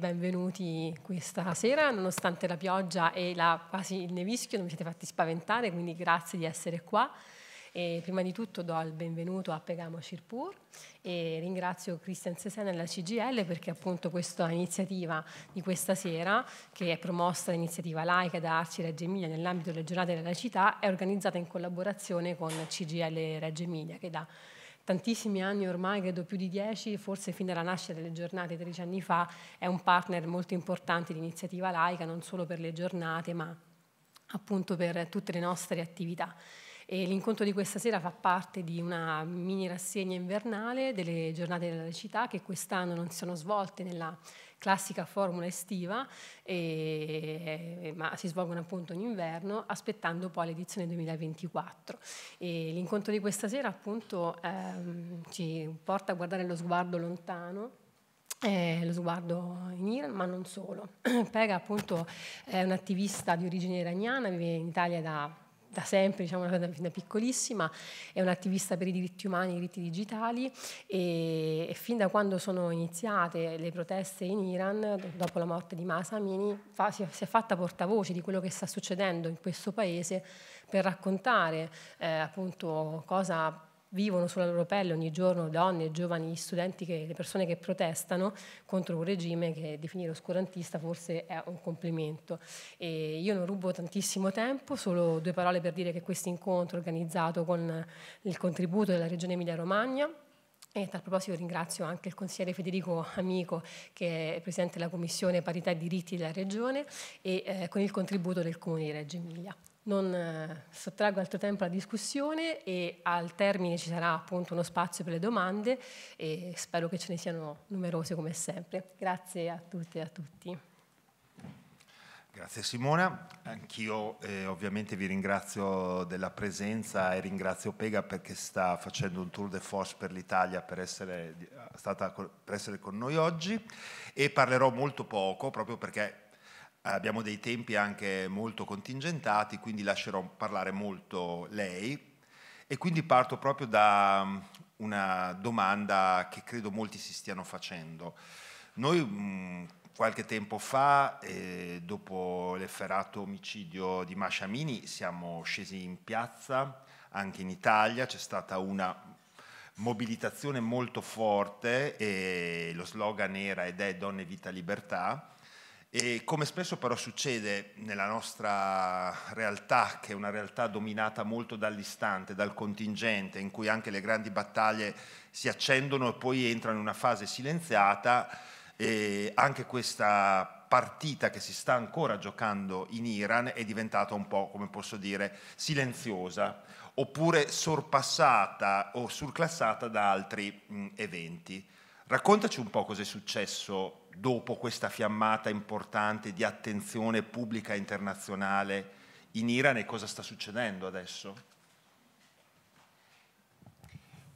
Benvenuti questa sera, nonostante la pioggia e la, quasi il nevischio non mi siete fatti spaventare, quindi grazie di essere qua. E prima di tutto do il benvenuto a Pegamo Shirpur e ringrazio Christian Sesena e la CGL perché appunto questa iniziativa di questa sera, che è promossa l'iniziativa laica da Arci Reggio Emilia nell'ambito delle giornate della città, è organizzata in collaborazione con CGL Reggio Emilia che da tantissimi anni ormai, credo più di dieci, forse fin dalla nascita delle giornate 13 anni fa, è un partner molto importante di iniziativa laica, non solo per le giornate, ma appunto per tutte le nostre attività. E l'incontro di questa sera fa parte di una mini rassegna invernale delle giornate della città che quest'anno non si sono svolte nella classica formula estiva, e, ma si svolgono appunto in inverno, aspettando poi l'edizione 2024. E l'incontro di questa sera appunto ehm, ci porta a guardare lo sguardo lontano eh, lo sguardo in Iran, ma non solo. Pega appunto è un'attivista di origine iraniana, vive in Italia da da sempre, diciamo da, da piccolissima, è un'attivista per i diritti umani e i diritti digitali e, e, fin da quando sono iniziate le proteste in Iran, dopo la morte di Masa Amini, fa, si, si, è fatta portavoce di quello che sta succedendo in questo paese per raccontare eh, appunto cosa vivono sulla loro pelle ogni giorno donne, giovani, studenti, che, le persone che protestano contro un regime che definire oscurantista forse è un complimento. E io non rubo tantissimo tempo, solo due parole per dire che questo incontro organizzato con il contributo della Regione Emilia-Romagna e a tal proposito ringrazio anche il consigliere Federico Amico che è presidente della Commissione Parità e Diritti della Regione e eh, con il contributo del Comune di Reggio Emilia non eh, sottraggo altro tempo alla discussione e al termine ci sarà appunto uno spazio per le domande e spero che ce ne siano numerose come sempre. Grazie a tutte e a tutti. Grazie Simona, anch'io eh, ovviamente vi ringrazio della presenza e ringrazio Pega perché sta facendo un tour de force per l'Italia per per essere con noi oggi e parlerò molto poco proprio perché Abbiamo dei tempi anche molto contingentati, quindi lascerò parlare molto lei e quindi parto proprio da mm, una domanda che credo molti si stiano facendo. Noi mm, qualche tempo fa, eh, dopo l'efferato omicidio di Masciamini, siamo scesi in piazza, anche in Italia c'è stata una mobilitazione molto forte e lo slogan era ed è Donne, Vita, Libertà e come spesso però succede nella nostra realtà, che è una realtà dominata molto dall'istante, dal contingente, in cui anche le grandi battaglie si accendono e poi entrano in una fase silenziata, anche questa partita che si sta ancora giocando in Iran è diventata un po', come posso dire, silenziosa, oppure sorpassata o surclassata da altri mh, eventi. Raccontaci un po' cosa è successo dopo questa fiammata importante di attenzione pubblica internazionale in Iran e cosa sta succedendo adesso?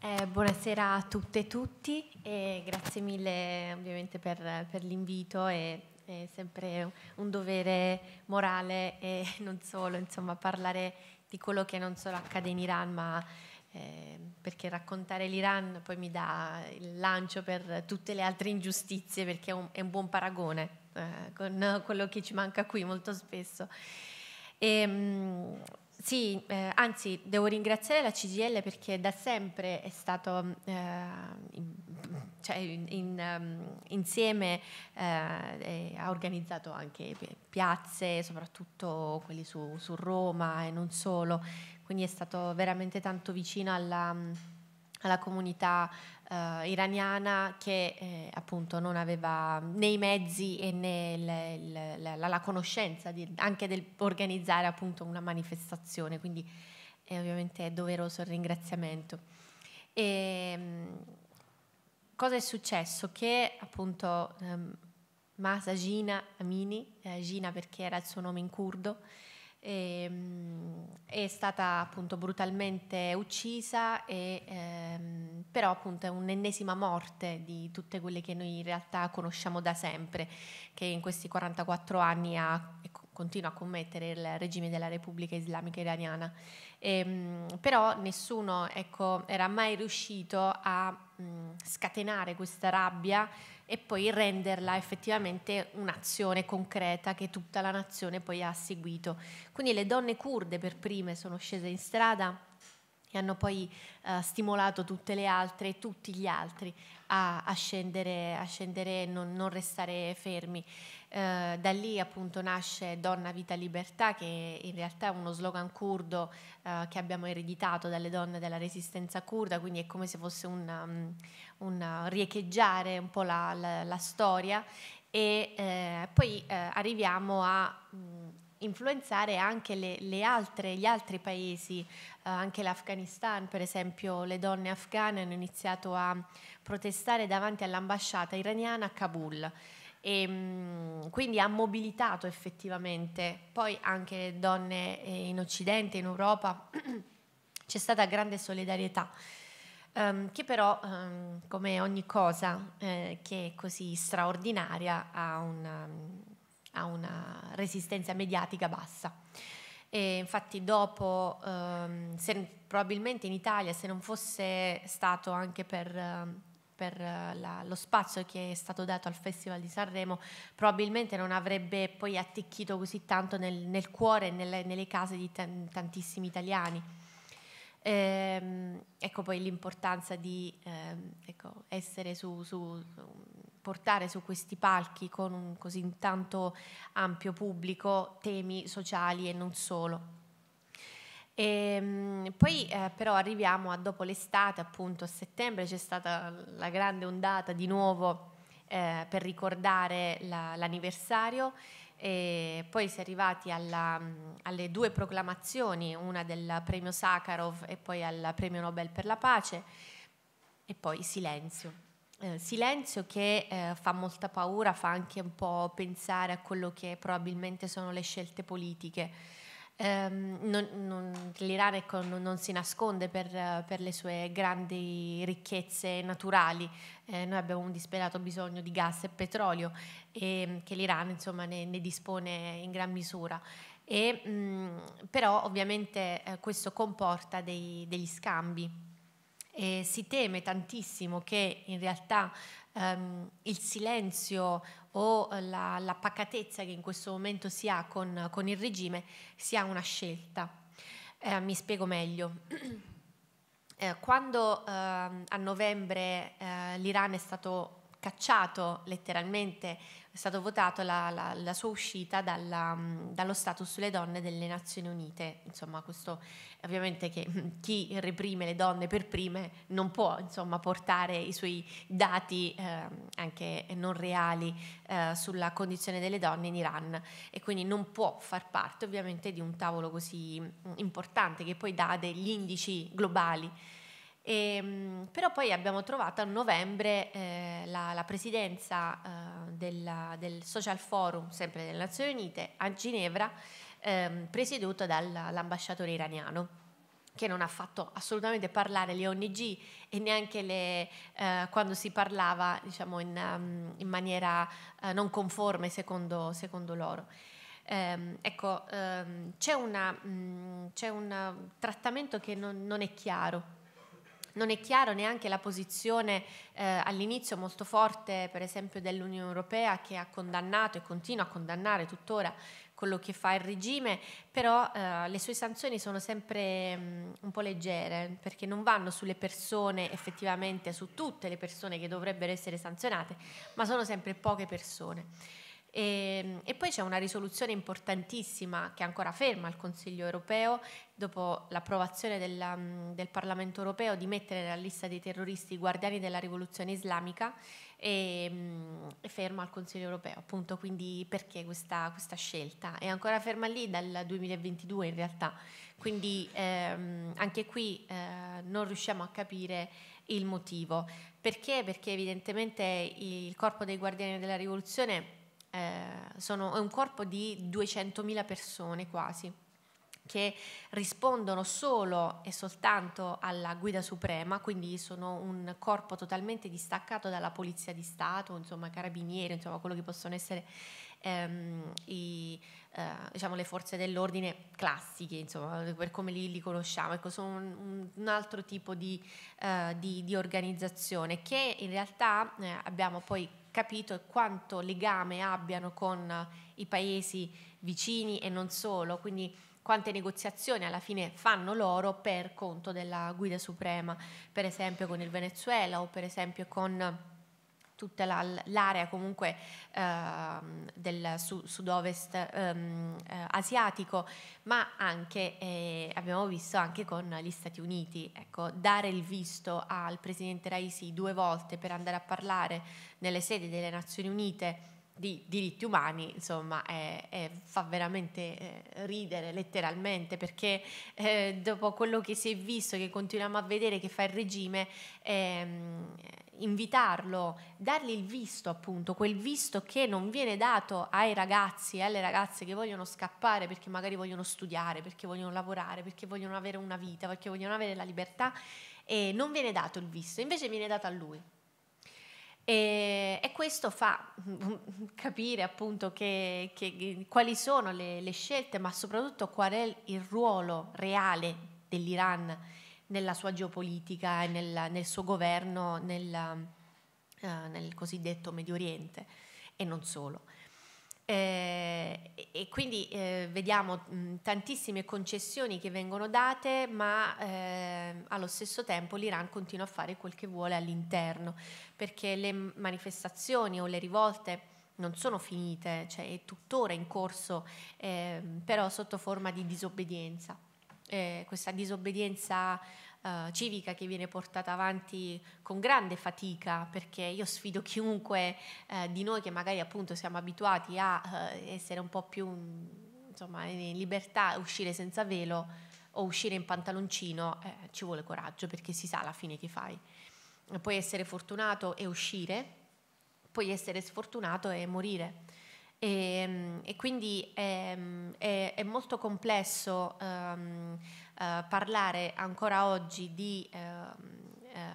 Eh, buonasera a tutte e tutti e grazie mille ovviamente per, per l'invito e è sempre un dovere morale e non solo insomma parlare di quello che non solo accade in Iran ma eh, perché raccontare l'Iran poi mi dà il lancio per tutte le altre ingiustizie, perché è un, è un buon paragone eh, con quello che ci manca qui molto spesso. E, ehm, sì, eh, anzi devo ringraziare la CGL perché da sempre è stato eh, in, cioè in, in, um, insieme, eh, ha organizzato anche piazze, soprattutto quelli su, su Roma e non solo, quindi è stato veramente tanto vicino alla, alla comunità eh, iraniana che eh, appunto non aveva né i mezzi né le, le, la, la, la, conoscenza di, anche di organizzare appunto una manifestazione, quindi è ovviamente doveroso il ringraziamento. E, ehm, cosa è successo? Che appunto ehm, Masagina Amini, eh, Gina perché era il suo nome in curdo, ehm, è stata appunto brutalmente uccisa e, ehm, però appunto è un'ennesima morte di tutte quelle che noi in realtà conosciamo da sempre, che in questi 44 anni ha ecco, continua a commettere il regime della Repubblica Islamica Iraniana. E, ehm, però nessuno ecco, era mai riuscito a mh, mm, scatenare questa rabbia e poi renderla effettivamente un'azione concreta che tutta la nazione poi ha seguito. Quindi le donne kurde per prime sono scese in strada e hanno poi eh, stimolato tutte le altre e tutti gli altri a, a scendere, a scendere non, non restare fermi. Eh, da lì appunto nasce Donna Vita Libertà, che in realtà è uno slogan curdo eh, che abbiamo ereditato dalle donne della resistenza curda, quindi è come se fosse un, um, un riecheggiare un po' la, la, la storia. E eh, poi eh, arriviamo a mm, influenzare anche le, le altre, gli altri paesi, eh, anche l'Afghanistan, per esempio le donne afghane hanno iniziato a protestare davanti all'ambasciata iraniana a Kabul. E, ehm, quindi ha mobilitato effettivamente poi anche donne eh, in Occidente, in Europa, c'è stata grande solidarietà. Um, che però, um, come ogni cosa eh, che è così straordinaria, ha una, ha una resistenza mediatica bassa. E infatti dopo, um, se, probabilmente in Italia, se non fosse stato anche per per eh, la, lo spazio che è stato dato al Festival di Sanremo, probabilmente non avrebbe poi attecchito così tanto nel, nel cuore e nelle, nelle, case di t- tantissimi italiani. Ehm, ecco poi l'importanza di ehm, ecco, essere su, su, portare su questi palchi con un così tanto ampio pubblico temi sociali e non solo. E, ehm, poi eh, però arriviamo a dopo l'estate, appunto a settembre c'è stata la grande ondata di nuovo eh, per ricordare la, l'anniversario e poi si è arrivati alla, mm, alle due proclamazioni, una del premio Sakharov e poi al premio Nobel per la pace e poi silenzio. Eh, silenzio che eh, fa molta paura, fa anche un po' pensare a quello che probabilmente sono le scelte politiche Um, non, non, L'Iran ecco, non, non, si nasconde per, per, le sue grandi ricchezze naturali, eh, noi abbiamo un disperato bisogno di gas e petrolio e, ehm, che l'Iran insomma, ne, ne, dispone in gran misura. E, mh, però ovviamente eh, questo comporta dei, degli scambi. E si teme tantissimo che in realtà ehm, il silenzio o eh, la, la, pacatezza che in questo momento si ha con, con il regime sia una scelta. Eh, mi spiego meglio. Eh, quando eh, a novembre eh, l'Iran è stato cacciato letteralmente, è stato votato la, la, la sua uscita dalla, dallo status sulle donne delle Nazioni Unite. Insomma, questo ovviamente che chi reprime le donne per prime non può insomma, portare i suoi dati eh, anche non reali eh, sulla condizione delle donne in Iran e quindi non può far parte ovviamente di un tavolo così importante che poi dà degli indici globali e, ehm, però poi abbiamo trovato a novembre eh, la, la, presidenza eh, della, del Social Forum, sempre delle Nazioni Unite, a Ginevra, ehm, presieduta dall'ambasciatore iraniano che non ha fatto assolutamente parlare le ONG e neanche le, eh, quando si parlava diciamo, in, ehm, in, maniera eh, non conforme secondo, secondo loro. Um, ecco, um, c'è, una, um, c'è, un trattamento che non, non è chiaro non è chiaro neanche la posizione eh, all'inizio molto forte, per esempio, dell'Unione Europea che ha condannato e continua a condannare tuttora quello che fa il regime, però eh, le sue sanzioni sono sempre mh, mm, un po' leggere perché non vanno sulle persone effettivamente, su tutte le persone che dovrebbero essere sanzionate, ma sono sempre poche persone. E, ehm, e, poi c'è una risoluzione importantissima che è ancora ferma al Consiglio europeo dopo l'approvazione della, mm, del Parlamento europeo di mettere nella lista dei terroristi i guardiani della rivoluzione islamica e, è mm, ferma al Consiglio europeo, appunto, quindi perché questa, questa, scelta? È ancora ferma lì dal 2022 in realtà, quindi ehm, anche qui eh, non riusciamo a capire il motivo. Perché? Perché evidentemente il corpo dei guardiani della rivoluzione eh, sono, è un corpo di 200.000 persone quasi che rispondono solo e soltanto alla guida suprema, quindi sono un corpo totalmente distaccato dalla polizia di Stato, insomma carabinieri, insomma quello che possono essere ehm, i, eh, diciamo, le forze dell'ordine classiche, insomma, per come li, li conosciamo, ecco, sono un, un altro tipo di, eh, di, di, organizzazione che in realtà eh, abbiamo poi capito quanto legame abbiano con i paesi vicini e non solo, quindi quante negoziazioni alla fine fanno loro per conto della guida suprema, per esempio con il Venezuela o per esempio con tutta la, l'area comunque eh, del su, sud-ovest ehm, eh, asiatico, ma anche, eh, abbiamo visto, anche con gli Stati Uniti. Ecco, dare il visto al presidente Raisi due volte per andare a parlare nelle sedi delle Nazioni Unite di diritti umani, insomma, è, è, fa veramente eh, ridere letteralmente perché eh, dopo quello che si è visto, che continuiamo a vedere che fa il regime, ehm, invitarlo, dargli il visto appunto, quel visto che non viene dato ai ragazzi e alle ragazze che vogliono scappare perché magari vogliono studiare, perché vogliono lavorare, perché vogliono avere una vita, perché vogliono avere la libertà e non viene dato il visto, invece viene dato a lui e, e, questo fa mm, capire appunto che, che, quali sono le, le, scelte, ma soprattutto qual è il ruolo reale dell'Iran nella sua geopolitica e nel, nel suo governo nel, eh, nel, cosiddetto Medio Oriente e non solo. Eh, e quindi eh, vediamo mh, mm, tantissime concessioni che vengono date, ma eh, allo stesso tempo l'Iran continua a fare quel che vuole all'interno, perché le manifestazioni o le rivolte non sono finite, cioè è tuttora in corso, ehm, però sotto forma di disobbedienza. Eh, questa disobbedienza eh, civica che viene portata avanti con grande fatica, perché io sfido chiunque eh, di noi che magari appunto siamo abituati a eh, essere un po' più mm, insomma, in libertà, uscire senza velo o uscire in pantaloncino, eh, ci vuole coraggio perché si sa alla fine che fai. Puoi essere fortunato e uscire, puoi essere sfortunato e morire. E, mm, e quindi è, mm, è, è, molto complesso um, eh, parlare ancora oggi di, ehm, eh,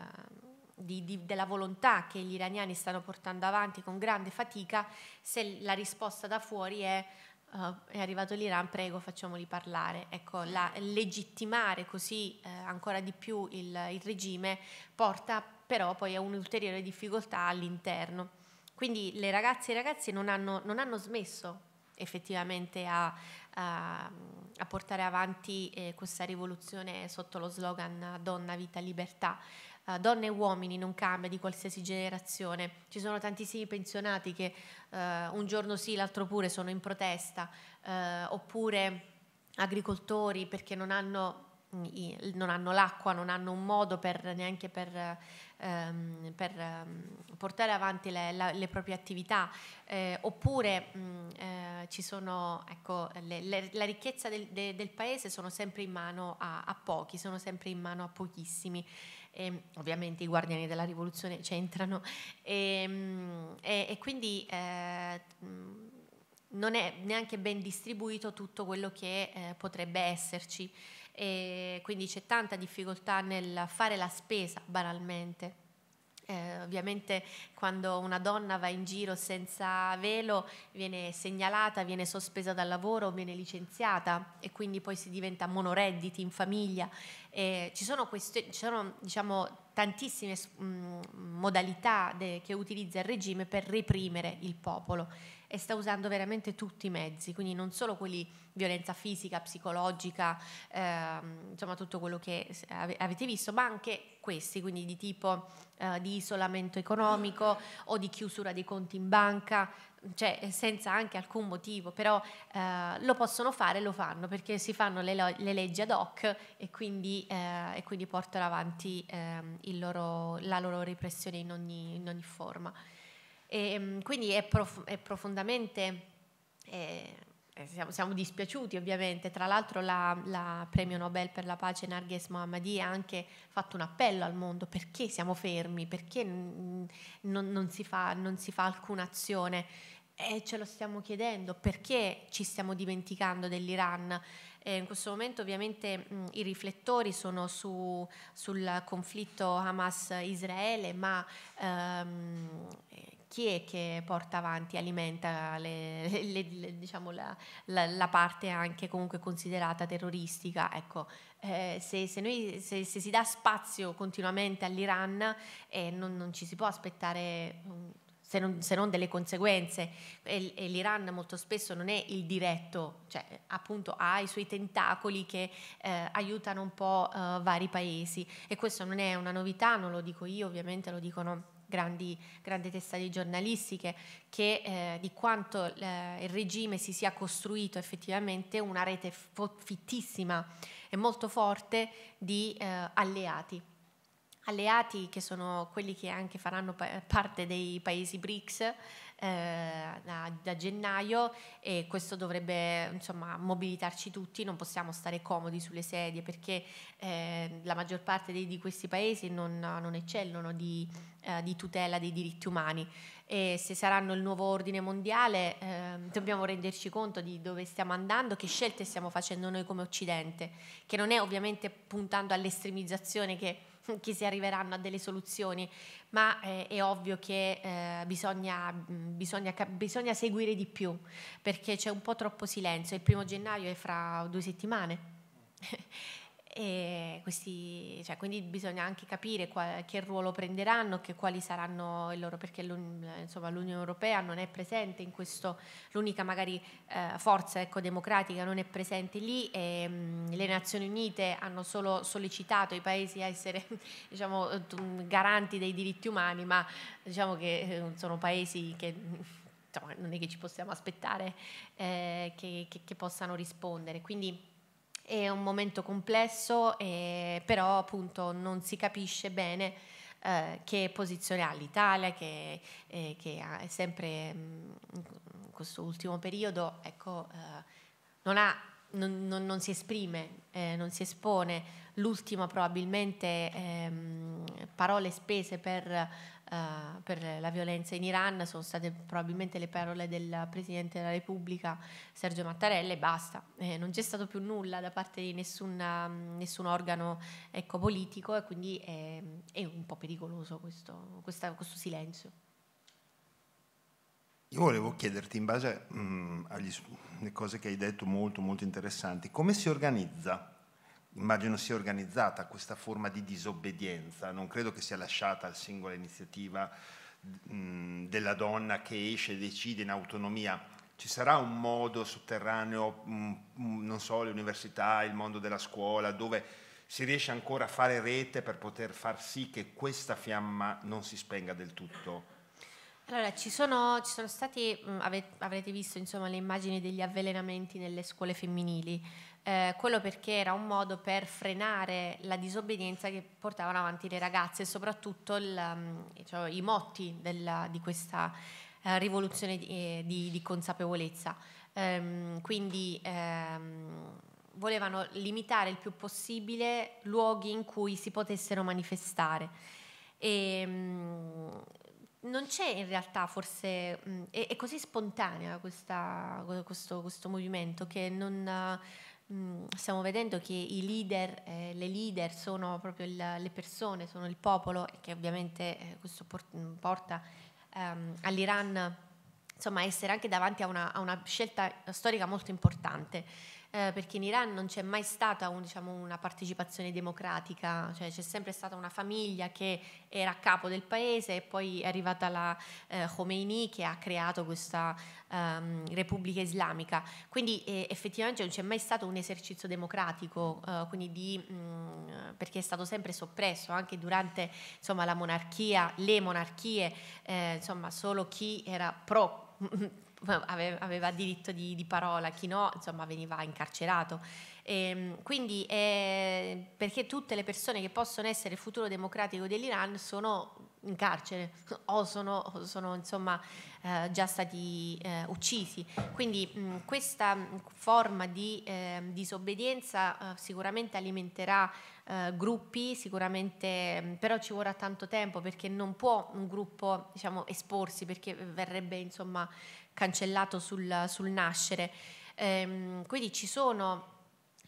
di, di, della volontà che gli iraniani stanno portando avanti con grande fatica se la risposta da fuori è Uh, è arrivato l'Iran, prego facciamoli parlare. Ecco, la, legittimare così eh, ancora di più il, il, regime porta però poi a un'ulteriore difficoltà all'interno. Quindi le ragazze e i ragazzi non hanno, non hanno smesso effettivamente a Ehm, a, portare avanti eh, questa rivoluzione sotto lo slogan donna, vita, libertà. Eh, donne e uomini non cambia di qualsiasi generazione. Ci sono tantissimi pensionati che uh, un giorno sì, l'altro pure sono in protesta, uh, oppure agricoltori perché non hanno non hanno l'acqua, non hanno un modo per, neanche per, ehm, per ehm, portare avanti le, la, le proprie attività, eh, oppure mh, eh, ci sono, ecco, le, le, la ricchezza del, de, del, paese sono sempre in mano a, a, pochi, sono sempre in mano a pochissimi. E, ovviamente i guardiani della rivoluzione c'entrano e, e, e quindi eh, non è neanche ben distribuito tutto quello che eh, potrebbe esserci e quindi c'è tanta difficoltà nel fare la spesa banalmente. Eh, ovviamente quando una donna va in giro senza velo viene segnalata, viene sospesa dal lavoro, viene licenziata e quindi poi si diventa monoredditi in famiglia. Eh, ci sono, queste, ci sono diciamo, tantissime mh, mm, modalità de, che utilizza il regime per reprimere il popolo e sta usando veramente tutti i mezzi, quindi non solo quelli violenza fisica, psicologica, ehm, insomma tutto quello che avete visto, ma anche questi, quindi di tipo eh, di isolamento economico o di chiusura dei conti in banca, cioè eh, senza anche alcun motivo, però eh, lo possono fare, e lo fanno perché si fanno le, lo- le leggi ad hoc e quindi, eh, e quindi portano avanti ehm, loro, la loro repressione in ogni, in ogni forma. E, ehm, quindi è, prof- è profondamente... Eh, siamo, siamo, dispiaciuti ovviamente, tra l'altro la, la, premio Nobel per la pace Narges Mohammadi ha anche fatto un appello al mondo perché siamo fermi, perché non, non, si, fa, non si fa alcuna azione e ce lo stiamo chiedendo perché ci stiamo dimenticando dell'Iran. Eh, in questo momento ovviamente mh, mm, i riflettori sono su, sul conflitto Hamas-Israele, ma ehm, chi è che porta avanti, alimenta le, le, le, diciamo la, la, la, parte anche comunque considerata terroristica? Ecco, eh, se, se, noi, se, se, si dà spazio continuamente all'Iran eh, non, non, ci si può aspettare... Mm, se non, se non, delle conseguenze. E, e L'Iran molto spesso non è il diretto, cioè appunto ha i suoi tentacoli che eh, aiutano un po' eh, vari paesi e questo non è una novità, non lo dico io, ovviamente lo dicono grandi, grandi testate giornalistiche, che, eh, di quanto eh, il regime si sia costruito effettivamente una rete fo- fittissima e molto forte di eh, alleati. Alleati che sono quelli che anche faranno pa- parte dei paesi BRICS, eh, da, da, gennaio e questo dovrebbe insomma, mobilitarci tutti, non possiamo stare comodi sulle sedie perché eh, la maggior parte di, di questi paesi non, non eccellono di, eh, di, tutela dei diritti umani e se saranno il nuovo ordine mondiale ehm, dobbiamo renderci conto di dove stiamo andando, che scelte stiamo facendo noi come Occidente, che non è ovviamente puntando all'estremizzazione che che si arriveranno a delle soluzioni, ma eh, è ovvio che eh, bisogna, bisogna, bisogna, seguire di più perché c'è un po' troppo silenzio. Il primo gennaio è fra due settimane. questi, cioè, quindi bisogna anche capire qual, che ruolo prenderanno, che quali saranno il loro, perché insomma, l'Unione Europea non è presente in questo, l'unica magari eh, forza ecco, democratica non è presente lì, e, mh, mm, le Nazioni Unite hanno solo sollecitato i paesi a essere diciamo, mm, garanti dei diritti umani, ma diciamo che eh, sono paesi che insomma, non è che ci possiamo aspettare eh, che, che, che possano rispondere. Quindi, è un momento complesso, eh, però appunto non si capisce bene eh, che posizione ha l'Italia, che, eh, che è sempre in mm, questo ultimo periodo ecco, eh, non, ha, non, non, non, si esprime, eh, non si espone. L'ultima probabilmente ehm, parole spese per uh, per la violenza in Iran sono state probabilmente le parole del Presidente della Repubblica Sergio Mattarella e basta. Eh, non c'è stato più nulla da parte di nessuna, um, nessun organo ecco, politico e quindi è, è, un po' pericoloso questo, questa, questo silenzio. Io volevo chiederti, in base mh, mm, alle cose che hai detto molto, molto interessanti, come si organizza immagino sia organizzata questa forma di disobbedienza, non credo che sia lasciata al singola iniziativa della donna che esce e decide in autonomia. Ci sarà un modo sotterraneo, non so, le università, il mondo della scuola, dove si riesce ancora a fare rete per poter far sì che questa fiamma non si spenga del tutto? Allora, ci sono, ci sono stati, avete, avrete visto insomma, le immagini degli avvelenamenti nelle scuole femminili eh, quello perché era un modo per frenare la disobbedienza che portavano avanti le ragazze e soprattutto il, mm, cioè, i motti della, di questa eh, rivoluzione di, eh, di, di consapevolezza. Ehm, quindi ehm, volevano limitare il più possibile luoghi in cui si potessero manifestare. E, ehm, non c'è in realtà forse, mh, mm, è, è, così spontanea questa, questo, questo, movimento che non... Uh, Mm, stiamo vedendo che i leader, eh, le leader sono proprio il, le persone, sono il popolo e che ovviamente eh, questo mm, porta ehm, all'Iran insomma essere anche davanti a una, a una scelta eh, storica molto importante. Eh, perché in Iran non c'è mai stata un, diciamo, una partecipazione democratica, cioè c'è sempre stata una famiglia che era a capo del paese e poi è arrivata la eh, Khomeini che ha creato questa ehm, Repubblica Islamica. Quindi eh, effettivamente non c'è mai stato un esercizio democratico, eh, di, mh, mm, perché è stato sempre soppresso anche durante insomma, la monarchia, le monarchie, eh, insomma solo chi era pro aveva diritto di, di, parola, chi no, insomma, veniva incarcerato. E, ehm, quindi, eh, perché tutte le persone che possono essere il futuro democratico dell'Iran sono in carcere o sono, o sono insomma, eh, già stati eh, uccisi. Quindi mh, mm, questa forma di ehm, disobbedienza eh, sicuramente alimenterà eh, gruppi, sicuramente mm, però ci vorrà tanto tempo perché non può un gruppo diciamo, esporsi perché verrebbe insomma, cancellato sul, sul nascere. Ehm, quindi ci sono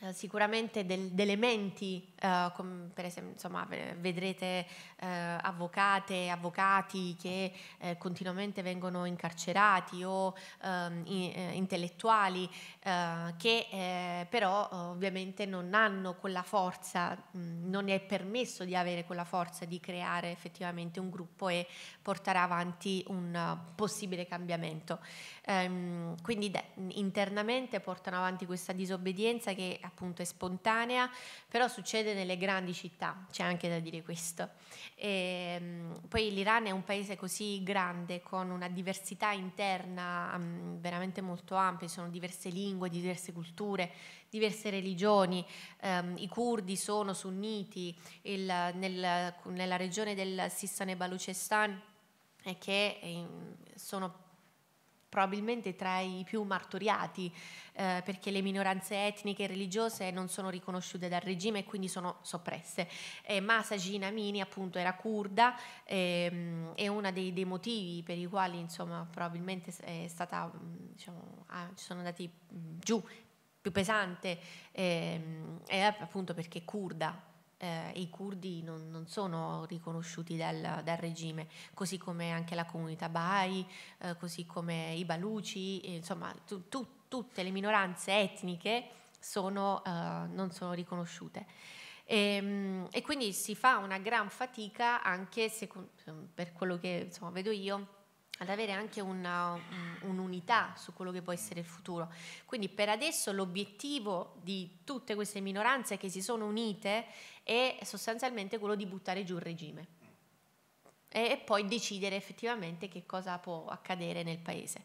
eh, sicuramente degli elementi eh, com, per esempio insomma, vedrete eh, avvocate, avvocati che eh, continuamente vengono incarcerati o ehm, in, eh, intellettuali eh, che eh, però ovviamente non hanno quella forza, mh, non è permesso di avere quella forza di creare effettivamente un gruppo e portare avanti un possibile cambiamento. Um, quindi de- internamente portano avanti questa disobbedienza che appunto è spontanea, però succede succede nelle grandi città, c'è anche da dire questo. E, ehm, poi l'Iran è un paese così grande, con una diversità interna um, veramente molto ampia, sono diverse lingue, diverse culture, diverse religioni, um, i curdi sono sunniti, il, nel, nella regione del Sistan e Baluchistan, eh, che in, sono probabilmente tra i più martoriati eh, perché le minoranze etniche e religiose non sono riconosciute dal regime e quindi sono soppresse. Eh, Masa Ginamini appunto era curda, ehm, e eh, uno dei, dei, motivi per i quali insomma, probabilmente è stata, mm, diciamo, ah, ci sono andati mm, giù più pesante ehm, è appunto perché è curda, eh, i curdi non, non, sono riconosciuti dal, dal, regime, così come anche la comunità Bahai, eh, così come i Baluci, eh, insomma tu, tu, tutte le minoranze etniche sono, eh, non sono riconosciute. E, ehm, e, quindi si fa una gran fatica anche se, per quello che insomma, vedo io ad avere anche una, mm, un'unità su quello che può essere il futuro. Quindi per adesso l'obiettivo di tutte queste minoranze che si sono unite è sostanzialmente quello di buttare giù il regime e poi decidere effettivamente che cosa può accadere nel paese.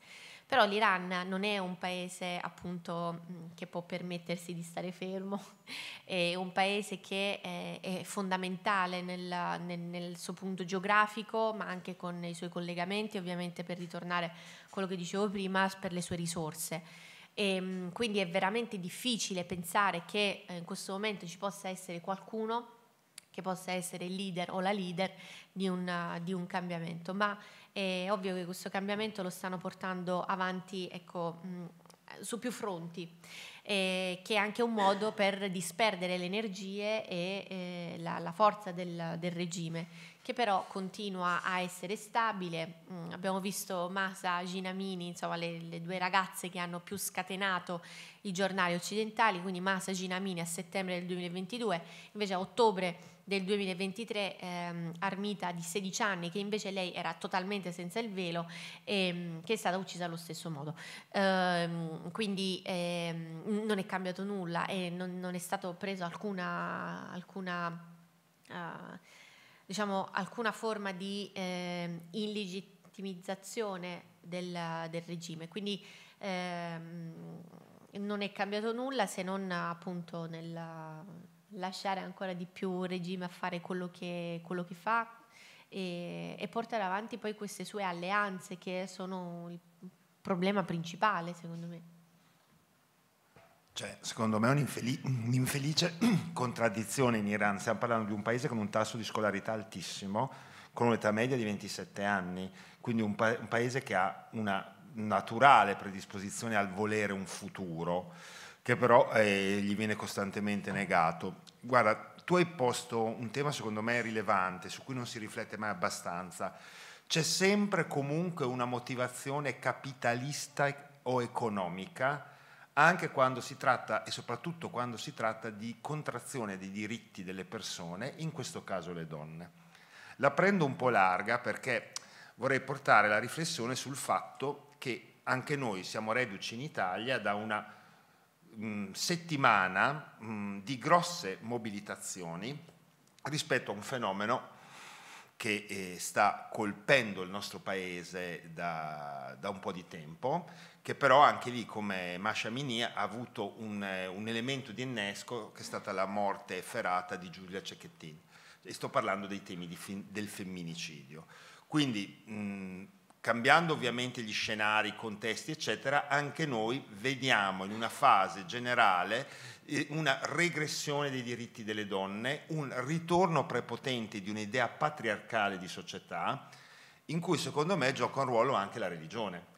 Però l'Iran non è un paese appunto mm, che può permettersi di stare fermo, è un paese che è, eh, è fondamentale nel, nel, nel, suo punto geografico, ma anche con i suoi collegamenti, ovviamente per ritornare a quello che dicevo prima, per le sue risorse. E, ehm, quindi è veramente difficile pensare che eh, in questo momento ci possa essere qualcuno che possa essere il leader o la leader di un, di un cambiamento, ma è ovvio che questo cambiamento lo stanno portando avanti ecco, mh, mm, su più fronti, eh, che è anche un modo per disperdere le energie e eh, la, la, forza del, del, regime, che però continua a essere stabile. Mh, mm, abbiamo visto Masa, Ginamini, insomma le, le, due ragazze che hanno più scatenato i giornali occidentali, quindi Masa, Ginamini a settembre del 2022, invece a ottobre del 2023 ehm, Armita di 16 anni che invece lei era totalmente senza il velo e ehm, che è stata uccisa allo stesso modo. Ehm, quindi ehm, non è cambiato nulla e non, non è stato preso alcuna, alcuna, uh, diciamo, alcuna forma di eh, illegittimizzazione del, del, regime. Quindi ehm, non è cambiato nulla se non appunto nella lasciare ancora di più regime a fare quello che, quello che fa e, e, portare avanti poi queste sue alleanze che sono il problema principale secondo me. Cioè, secondo me è un'infelice, un'infelice contraddizione in Iran. Stiamo parlando di un paese con un tasso di scolarità altissimo, con un'età media di 27 anni, quindi un, pa- un paese che ha una naturale predisposizione al volere un futuro che però eh, gli viene costantemente negato. Guarda, tu hai posto un tema secondo me rilevante, su cui non si riflette mai abbastanza. C'è sempre comunque una motivazione capitalista o economica, anche quando si tratta, e soprattutto quando si tratta di contrazione dei diritti delle persone, in questo caso le donne. La prendo un po' larga perché vorrei portare la riflessione sul fatto che anche noi siamo reduci in Italia da una settimana mh, di grosse mobilitazioni rispetto a un fenomeno che eh, sta colpendo il nostro paese da, da, un po' di tempo, che però anche lì come Masha Mini ha avuto un, eh, un elemento di innesco che è stata la morte ferata di Giulia Cecchettini. E sto parlando dei temi di, del femminicidio. Quindi mh, cambiando ovviamente gli scenari, i contesti, eccetera, anche noi vediamo in una fase generale eh, una regressione dei diritti delle donne, un ritorno prepotente di un'idea patriarcale di società, in cui secondo me gioca un ruolo anche la religione.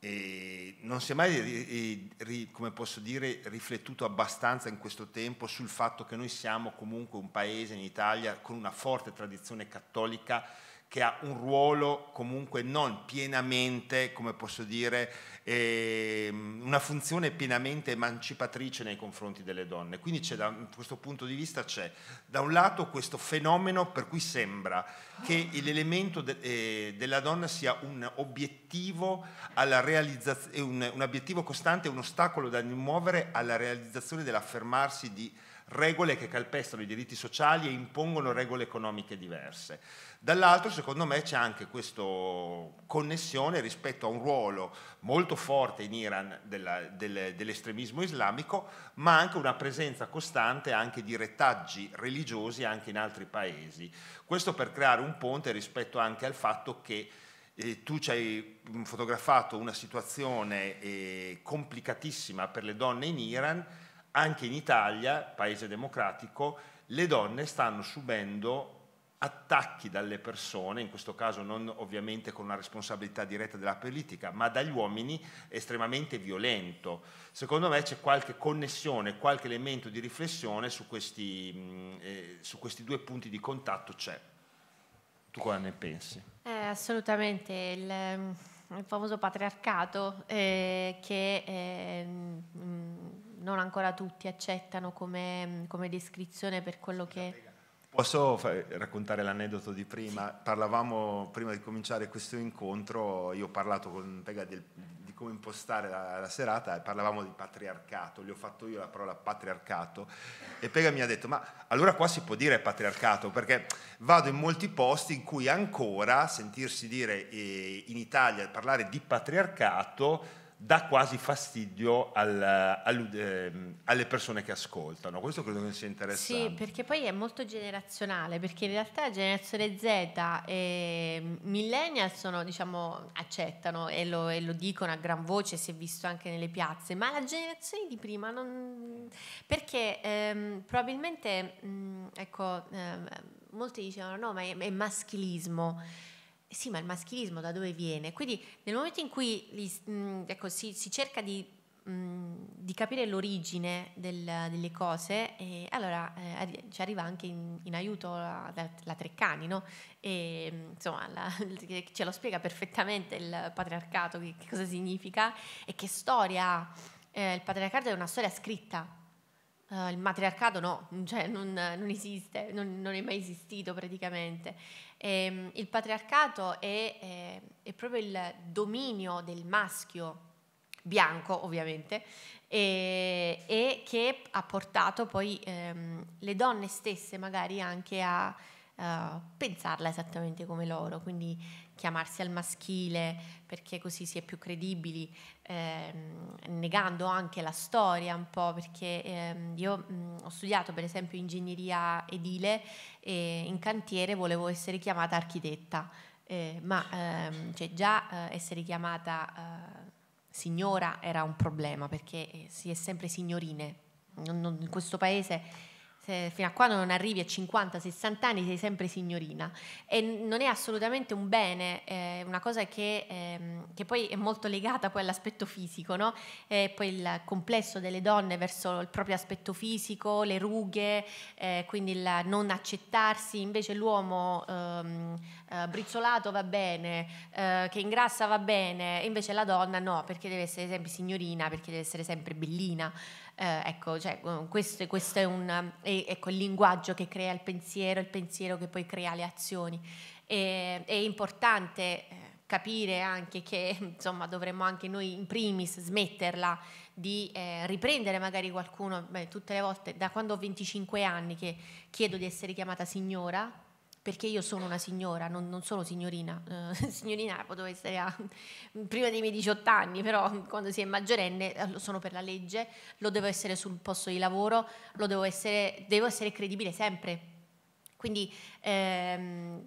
E non si è mai, come posso dire, riflettuto abbastanza in questo tempo sul fatto che noi siamo comunque un paese in Italia con una forte tradizione cattolica che ha un ruolo comunque non pienamente, come posso dire, eh, una funzione pienamente emancipatrice nei confronti delle donne. Quindi c'è da questo punto di vista c'è da un lato questo fenomeno per cui sembra che l'elemento de, eh, della donna sia un obiettivo, un, un obiettivo costante, un ostacolo da rimuovere alla realizzazione dell'affermarsi di regole che calpestano i diritti sociali e impongono regole economiche diverse. Dall'altro, secondo me, c'è anche questa connessione rispetto a un ruolo molto forte in Iran dell'estremismo islamico, ma anche una presenza costante anche di retaggio religiosi anche in altri paesi. Questo per creare un ponte rispetto anche al fatto che eh, tu ci hai fotografato una situazione eh, complicatissima per le donne in Iran anche in Italia, paese democratico, le donne stanno subendo attacchi dalle persone, in questo caso non ovviamente con una responsabilità diretta della politica, ma dagli uomini estremamente violento. Secondo me c'è qualche connessione, qualche elemento di riflessione su questi, mm, eh, su questi due punti di contatto c'è. Tu cosa ne pensi? Eh, assolutamente, il, mm, il, famoso patriarcato eh, che... Mh, mm, non ancora tutti accettano come, come descrizione per quello che... Posso fare, raccontare l'aneddoto di prima? Parlavamo prima di cominciare questo incontro, io ho parlato con Pega del, di come impostare la, la, serata e parlavamo di patriarcato, gli ho fatto io la parola patriarcato e Pega mi ha detto ma allora qua si può dire patriarcato perché vado in molti posti in cui ancora sentirsi dire eh, in Italia parlare di patriarcato dà quasi fastidio al, al, ehm, alle persone che ascoltano. Questo credo che sia interessante. Sì, perché poi è molto generazionale, perché in realtà la generazione Z e millennial sono, diciamo, accettano e lo, e lo, dicono a gran voce, si è visto anche nelle piazze, ma la generazione di prima non... perché ehm, probabilmente, mh, mm, ecco, ehm, molti dicevano no, ma è, è maschilismo. Sì, ma il maschilismo da dove viene? Quindi nel momento in cui li, mhmm, ecco, si, si, cerca di, mhmm, di capire l'origine del, delle cose, allora eh, ci arriva anche in, in aiuto la, la, la, Treccani, no? E, mhmm, insomma, la, ce lo spiega perfettamente il patriarcato, che, che cosa significa e che storia eh, il patriarcato è una storia scritta, Uh, il matriarcato no, cioè non, non esiste, non, non, è mai esistito praticamente. Eh, il patriarcato è, è, eh, è, proprio il dominio del maschio bianco, ovviamente, e, e che ha portato poi ehm, le donne stesse magari anche a uh, pensarla esattamente come loro, quindi chiamarsi al maschile perché così si è più credibili, ehm, negando anche la storia un po', perché ehm, io mh, ho studiato per esempio ingegneria edile e in cantiere volevo essere chiamata architetta, eh, ma ehm, cioè già eh, essere chiamata eh, signora era un problema perché eh, si è sempre signorine. Non, non, in questo paese se eh, fino a quando non arrivi a 50-60 anni sei sempre signorina e non è assolutamente un bene, eh, una cosa che, ehm, che, poi è molto legata poi all'aspetto fisico, no? E eh, poi il complesso delle donne verso il proprio aspetto fisico, le rughe, eh, quindi il non accettarsi, invece l'uomo ehm, eh, brizzolato va bene, eh, che ingrassa va bene, invece la donna no, perché deve essere sempre signorina, perché deve essere sempre bellina. Eh, ecco, cioè, eh, questo, questo, è, un, eh, ecco, il linguaggio che crea il pensiero, il pensiero che poi crea le azioni. E, è importante eh, capire anche che insomma dovremmo anche noi in primis smetterla di eh, riprendere magari qualcuno, beh, tutte le volte da quando ho 25 anni che chiedo di essere chiamata signora, perché io sono una signora, non, non sono signorina, eh, signorina potevo essere a, prima dei miei 18 anni, però quando si è maggiorenne eh, sono per la legge, lo devo essere sul posto di lavoro, devo essere, devo essere credibile sempre, quindi ehm,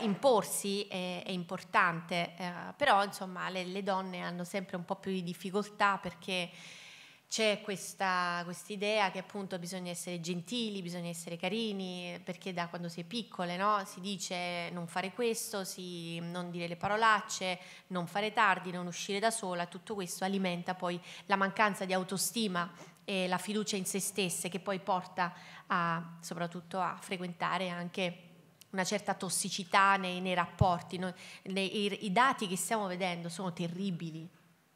imporsi è, è importante, eh, però insomma le, le, donne hanno sempre un po' più di difficoltà perché c'è questa idea che appunto bisogna essere gentili, bisogna essere carini, perché da quando sei piccole no? si dice non fare questo, si, non dire le parolacce, non fare tardi, non uscire da sola, tutto questo alimenta poi la mancanza di autostima e la fiducia in se stesse che poi porta a, soprattutto a frequentare anche una certa tossicità nei, nei rapporti. Noi, nei, i, I dati che stiamo vedendo sono terribili,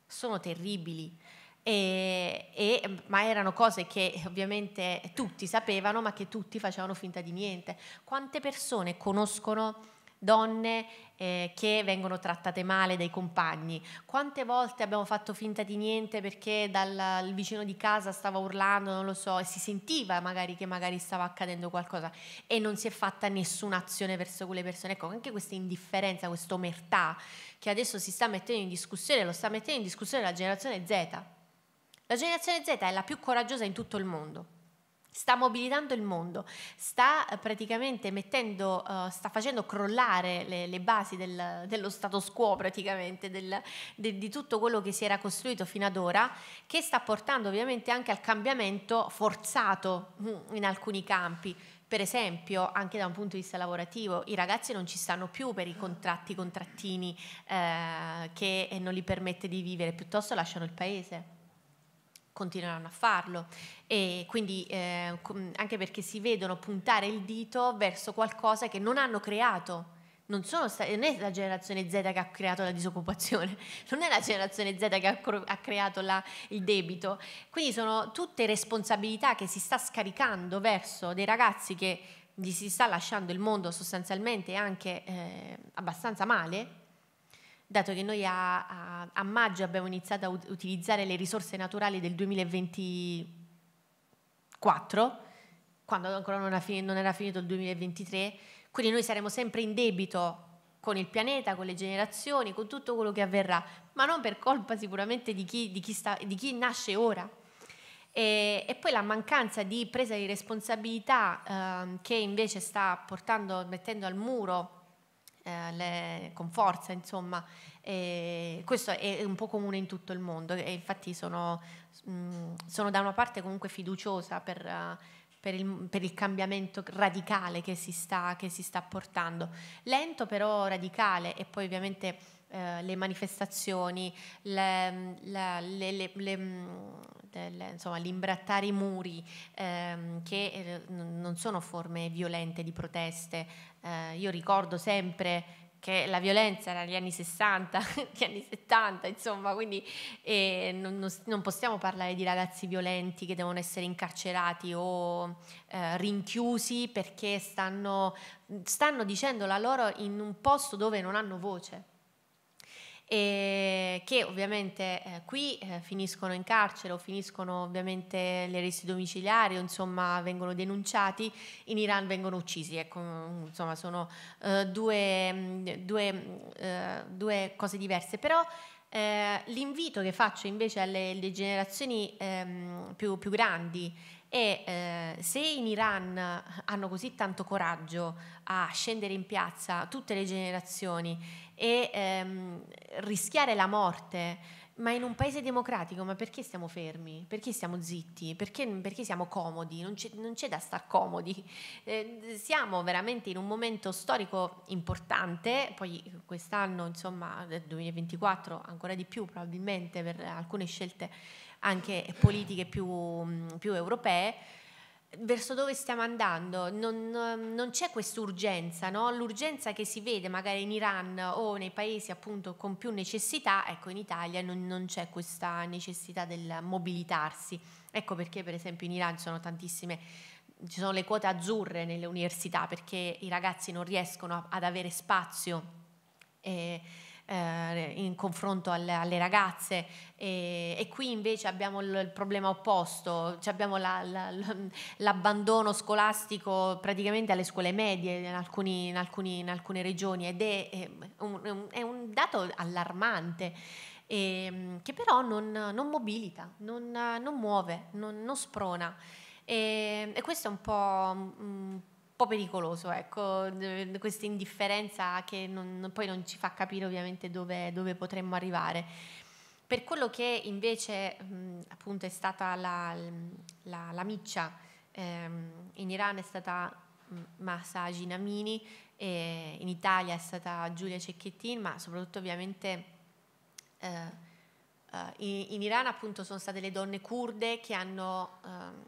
sono terribili e, e, ma erano cose che ovviamente tutti sapevano, ma che tutti facevano finta di niente. Quante persone conoscono donne eh, che vengono trattate male dai compagni? Quante volte abbiamo fatto finta di niente perché dal vicino di casa stava urlando, non lo so, e si sentiva magari che magari stava accadendo qualcosa e non si è fatta nessuna azione verso quelle persone? Ecco, anche questa indifferenza, questa omertà che adesso si sta mettendo in discussione, lo sta mettendo in discussione la generazione Z la generazione Z è la più coraggiosa in tutto il mondo. Sta mobilitando il mondo, sta eh, praticamente mettendo, uh, sta facendo crollare le, le basi del, dello status quo praticamente, del, de, di tutto quello che si era costruito fino ad ora, che sta portando ovviamente anche al cambiamento forzato mm, in alcuni campi, per esempio anche da un punto di vista lavorativo i ragazzi non ci stanno più per i contratti contrattini eh, che non gli permette di vivere piuttosto lasciano il paese continueranno a farlo e quindi eh, anche perché si vedono puntare il dito verso qualcosa che non hanno creato. Non, sta- non, è la generazione Z che ha creato la disoccupazione, non è la generazione Z che ha, cr- ha creato la- il debito. Quindi sono tutte responsabilità che si sta scaricando verso dei ragazzi che gli si sta lasciando il mondo sostanzialmente anche eh, abbastanza male dato che noi a, a, a maggio abbiamo iniziato a utilizzare le risorse naturali del 2024, quando ancora non, finito, non era finito il 2023, quindi noi saremo sempre in debito con il pianeta, con le generazioni, con tutto quello che avverrà, ma non per colpa sicuramente di chi, di chi, sta, di chi nasce ora. E, e, poi la mancanza di presa di responsabilità eh, che invece sta portando, mettendo al muro eh, le, con forza, insomma. E questo è un po' comune in tutto il mondo e infatti sono, mh, mm, sono da una parte comunque fiduciosa per... Uh, per il, per il, cambiamento radicale che si, sta, che si sta portando. Lento però radicale e poi ovviamente eh, le manifestazioni, le, mm, le, le, mm, insomma, l'imbrattare i muri, ehm, che eh, non sono forme violente di proteste. Eh, io ricordo sempre che la violenza era negli anni 60, gli anni 70, insomma, quindi eh, non, non, non, possiamo parlare di ragazzi violenti che devono essere incarcerati o eh, rinchiusi perché stanno, stanno dicendo la loro in un posto dove non hanno voce e che ovviamente eh, qui eh, finiscono in carcere o finiscono ovviamente le resi domiciliari o insomma vengono denunciati, in Iran vengono uccisi, ecco, mm, insomma sono eh, due, mm, due, eh, due, cose diverse, però eh, l'invito che faccio invece alle, alle generazioni ehm, più, più grandi e eh, se in Iran hanno così tanto coraggio a scendere in piazza tutte le generazioni e ehm, rischiare la morte. Ma in un paese democratico, ma perché stiamo fermi? Perché stiamo zitti? Perché, perché siamo comodi? Non c'è, non c'è, da star comodi. Eh, siamo veramente in un momento storico importante, poi eh, quest'anno, insomma, 2024 eh, ancora di più probabilmente per alcune scelte anche politiche più, mm, più europee verso dove stiamo andando, non, non c'è quest'urgenza, no? l'urgenza che si vede magari in Iran o nei paesi appunto con più necessità, ecco in Italia non, non c'è questa necessità del mobilitarsi, ecco perché per esempio in Iran sono tantissime, ci sono le quote azzurre nelle università perché i ragazzi non riescono ad avere spazio. Eh, eh, in confronto alle, alle ragazze e, e, qui invece abbiamo il, il problema opposto, cioè abbiamo la, la, l'abbandono scolastico praticamente alle scuole medie in, alcuni, in, alcuni, in alcune regioni ed è, è, un, è un dato allarmante. E, ehm, che però non, non mobilita, non, non, muove, non, non sprona. E, ehm, e, questo è un po' un mm, po' pericoloso, ecco, questa indifferenza che non, poi non ci fa capire ovviamente dove, dove potremmo arrivare. Per quello che invece mh, appunto è stata la, la, la miccia ehm, in Iran è stata Masa Ginamini, in Italia è stata Giulia Cecchettin, ma soprattutto ovviamente eh, eh, in, in, Iran appunto sono state le donne kurde che hanno ehm,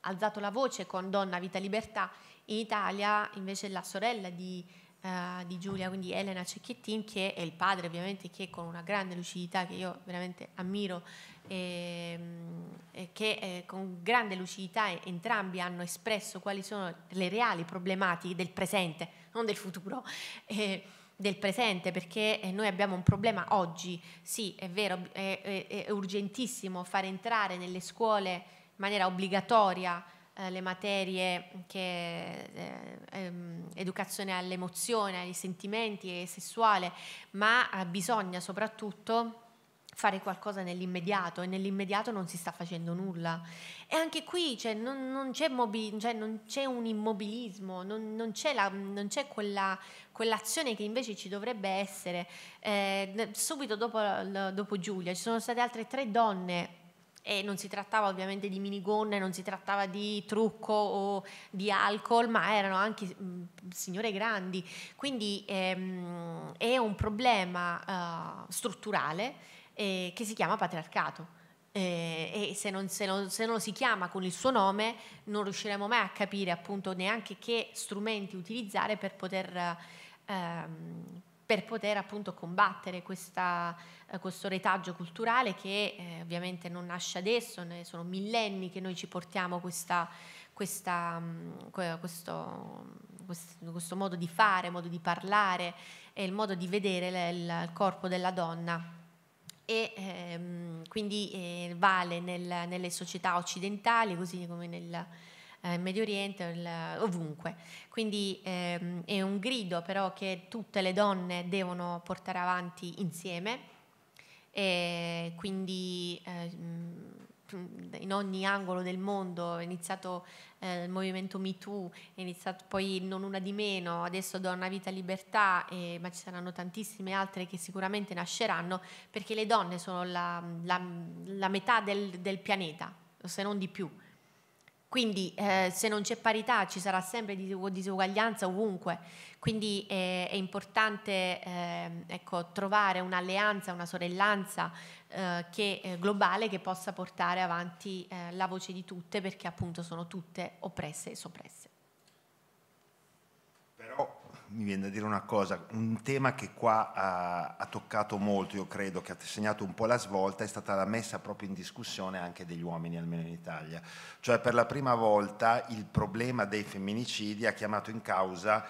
alzato la voce con Donna, Vita, Libertà in Italia invece la sorella di, uh, di Giulia, quindi Elena Cecchettin, che è il padre ovviamente, che con una grande lucidità che io veramente ammiro, ehm, e, che eh, con grande lucidità entrambi hanno espresso quali sono le reali problematiche del presente, non del futuro. E, eh, del presente perché eh, noi abbiamo un problema oggi, sì è vero, è, è, è urgentissimo far entrare nelle scuole in maniera obbligatoria eh, le materie che eh, ehm, educazione all'emozione, ai sentimenti e sessuale, ma eh, bisogna soprattutto fare qualcosa nell'immediato e nell'immediato non si sta facendo nulla. E anche qui cioè, non, non, c'è mobi- cioè, non, c'è un immobilismo, non, non c'è, la, c'è quella, quell'azione che invece ci dovrebbe essere. Eh, subito dopo, dopo Giulia ci sono state altre tre donne e non si trattava ovviamente di minigonne, non si trattava di trucco o di alcol, ma erano anche mh, signore grandi. Quindi ehm, è un problema uh, strutturale eh, che si chiama patriarcato. Eh, e se non, se, non, se non, lo si chiama con il suo nome non riusciremo mai a capire appunto neanche che strumenti utilizzare per poter, ehm, per poter appunto combattere questa, eh, questo retaggio culturale che eh, ovviamente non nasce adesso, sono millenni che noi ci portiamo questa, questa, mm, questo, questo, modo di fare, modo di parlare e il modo di vedere il, corpo della donna. E ehm, quindi eh, vale nel, nelle società occidentali così come nel, eh, in Medio Oriente, ovunque. Quindi ehm, è un grido però che tutte le donne devono portare avanti insieme e quindi ehm, in ogni angolo del mondo, è iniziato eh, il movimento MeToo, è iniziato poi Non Una di Meno, adesso Donna Vita Libertà, eh, ma ci saranno tantissime altre che sicuramente nasceranno perché le donne sono la, la, la metà del, del pianeta, se non di più. Quindi eh, se non c'è parità ci sarà sempre disuguaglianza ovunque, quindi eh, è importante eh, ecco, trovare un'alleanza, una sorellanza eh, che, eh, globale che possa portare avanti eh, la voce di tutte perché appunto sono tutte oppresse e soppresse mi viene da dire una cosa, un tema che qua ha, ha, toccato molto, io credo, che ha segnato un po' la svolta, è stata la messa proprio in discussione anche degli uomini, almeno in Italia. Cioè per la prima volta il problema dei femminicidi ha chiamato in causa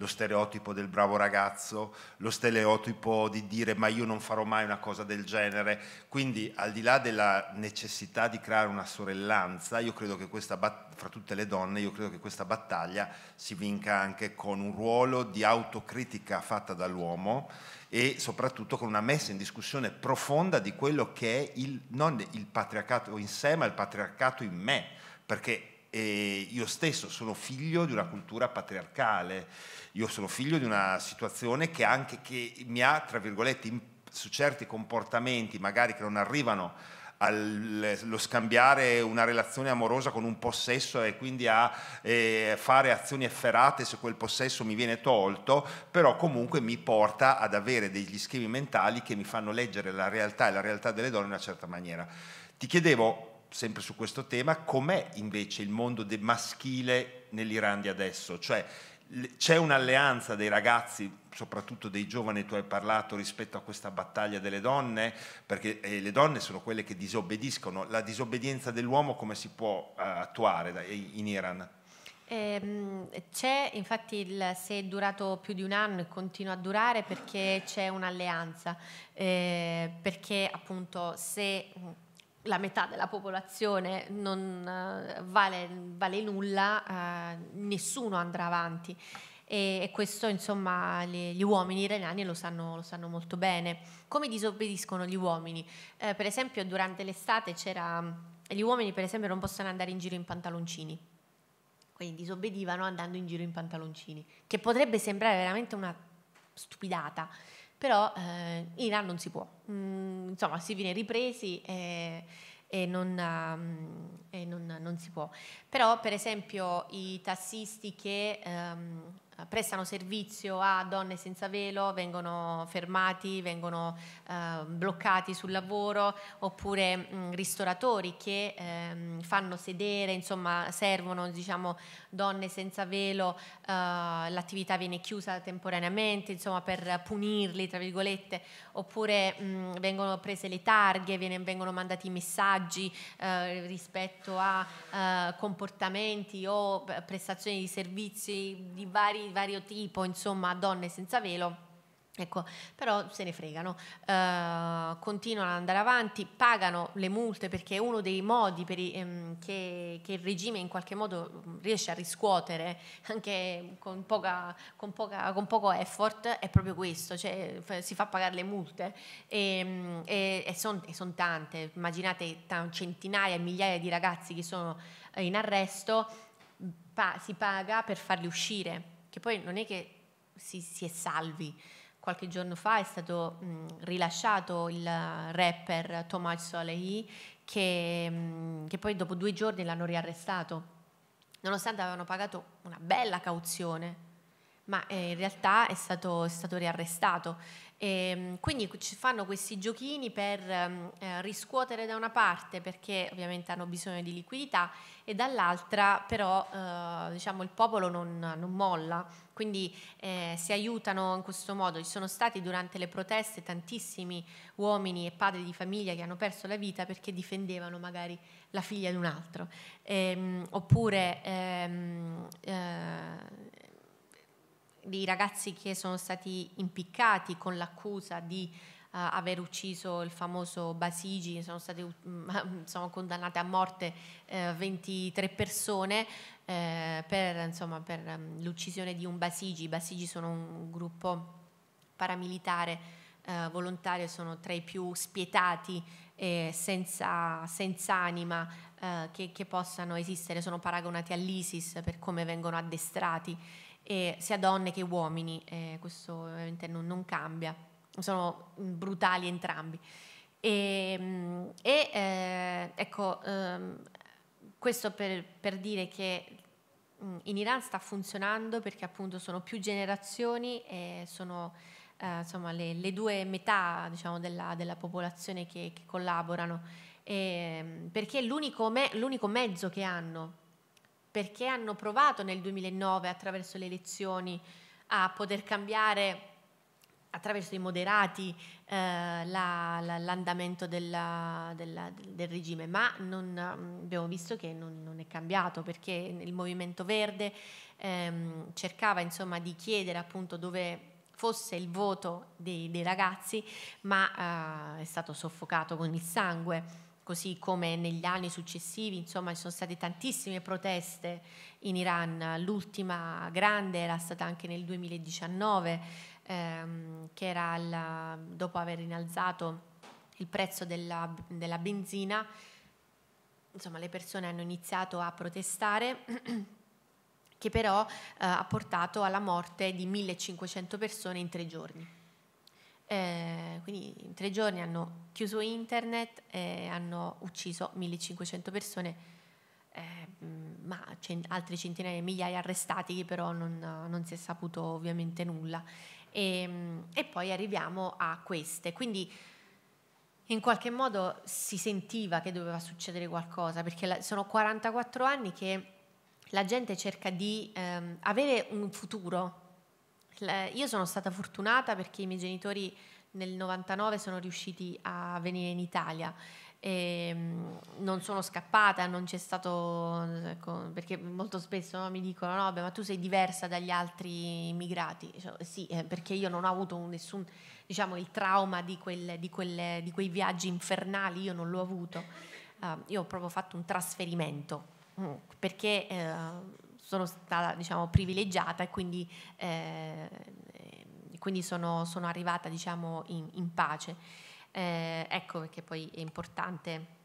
lo stereotipo del bravo ragazzo, lo stereotipo di dire ma io non farò mai una cosa del genere. Quindi al di là della necessità di creare una sorellanza, io credo che questa fra tutte le donne, io credo che questa battaglia si vinca anche con un ruolo di autocritica fatta dall'uomo e soprattutto con una messa in discussione profonda di quello che è il, non il patriarcato in sé, ma il patriarcato in me, perché e io stesso sono figlio di una cultura patriarcale, io sono figlio di una situazione che, anche, che mi ha, tra virgolette, in, su certi comportamenti magari che non arrivano allo scambiare una relazione amorosa con un possesso e quindi a eh, fare azioni efferate se quel possesso mi viene tolto, però comunque mi porta ad avere degli schemi mentali che mi fanno leggere la realtà e la realtà delle donne in una certa maniera. Ti chiedevo sempre su questo tema, com'è invece il mondo maschile nell'Iran di adesso? Cioè, c'è un'alleanza dei ragazzi, soprattutto dei giovani, tu hai parlato rispetto a questa battaglia delle donne, perché eh, le donne sono quelle che disobbediscono, la disobbedienza dell'uomo come si può uh, attuare in Iran? Ehm, c'è, infatti il, se è durato più di un anno e continua a durare perché c'è un'alleanza, eh, perché appunto se la metà della popolazione non eh, vale, vale nulla, eh, nessuno andrà avanti. E, e questo, insomma, le, gli uomini iraniani lo sanno, lo sanno, molto bene. Come disobbediscono gli uomini? Eh, per esempio, durante l'estate c'era. Gli uomini, per esempio, non possono andare in giro in pantaloncini. Quindi disobbedivano andando in giro in pantaloncini, che potrebbe sembrare veramente una stupidata però eh, in Iran non si può. Mm, insomma, si viene ripresi e, e, non, um, e non, non, si può. Però, per esempio, i tassisti che um, prestano servizio a donne senza velo, vengono fermati, vengono eh, bloccati sul lavoro, oppure mh, ristoratori che ehm, fanno sedere, insomma servono diciamo, donne senza velo, eh, l'attività viene chiusa temporaneamente insomma, per punirli, tra virgolette, oppure mh, vengono prese le targhe, viene, vengono mandati messaggi eh, rispetto a eh, comportamenti o eh, prestazioni di servizi di vari di vario tipo, insomma, donne senza velo. Ecco, però se ne fregano, uh, continuano ad andare avanti, pagano le multe perché è uno dei modi i, ehm, che, che, il regime in qualche modo mm, riesce a riscuotere anche con, poca, con, poca, con poco effort, è proprio questo, cioè f- si fa pagare le multe ehm, e, e, e sono son tante, immaginate centinaia e migliaia di ragazzi che sono eh, in arresto, pa- si paga per farli uscire che poi non è che si, si è salvi. Qualche giorno fa è stato mh, rilasciato il rapper Tomás Soleil che, mh, che poi dopo due giorni l'hanno riarrestato, nonostante avevano pagato una bella cauzione ma eh, in realtà è stato, è stato riarrestato. E, ehm, quindi ci fanno questi giochini per ehm, eh, riscuotere da una parte perché ovviamente hanno bisogno di liquidità e dall'altra però eh, diciamo, il popolo non, non molla, quindi eh, si aiutano in questo modo. Ci sono stati durante le proteste tantissimi uomini e padri di famiglia che hanno perso la vita perché difendevano magari la figlia di un altro, ehm, oppure ehm, eh, di ragazzi che sono stati impiccati con l'accusa di uh, aver ucciso il famoso Basigi, sono state um, condannate a morte uh, eh, 23 persone uh, per, insomma, per um, l'uccisione di un Basigi. I Basigi sono un gruppo paramilitare volontario, sono tra i più spietati e senza, senza anima che, che possano esistere, sono paragonati all'ISIS per come vengono addestrati e sia donne che uomini, eh, questo ovviamente non, non, cambia, sono brutali entrambi. E, mm, e eh, ecco, ehm, questo per, per, dire che mm, in Iran sta funzionando perché appunto sono più generazioni e sono eh, insomma, le, le, due metà diciamo, della, della, popolazione che, che collaborano, e, mm, perché è l'unico, me, l'unico mezzo che hanno perché hanno provato nel 2009 attraverso le elezioni a poter cambiare attraverso i moderati eh, la, la, l'andamento della, della, del regime, ma non, mm, abbiamo visto che non, non, è cambiato perché il Movimento Verde ehm, cercava insomma, di chiedere appunto dove fosse il voto dei, dei ragazzi, ma eh, è stato soffocato con il sangue così come negli anni successivi, insomma, ci sono state tantissime proteste in Iran, l'ultima grande era stata anche nel 2019, ehm, che era la, dopo aver innalzato il prezzo della, della benzina, insomma, le persone hanno iniziato a protestare. che però eh, ha portato alla morte di 1500 persone in tre giorni. Eh, quindi in tre giorni hanno chiuso internet e hanno ucciso 1500 persone, eh, mm, ma cent- altre centinaia di migliaia arrestati che però non, non, si è saputo ovviamente nulla. E, mm, e poi arriviamo a queste. Quindi in qualche modo si sentiva che doveva succedere qualcosa, perché sono 44 anni che la gente cerca di ehm, avere un futuro, io sono stata fortunata perché i miei genitori nel 99 sono riusciti a venire in Italia. E ehm, non sono scappata, non c'è stato ecco, perché molto spesso no, mi dicono: No, beh, ma tu sei diversa dagli altri immigrati. Cioè, sì, eh, perché io non ho avuto nessun diciamo il trauma di, quel, di, quel, di quei viaggi infernali, io non l'ho avuto. Uh, io ho proprio fatto un trasferimento mm, perché uh, sono stata diciamo, privilegiata e quindi, eh, quindi sono, sono, arrivata diciamo, in, in pace. Eh, ecco perché poi è importante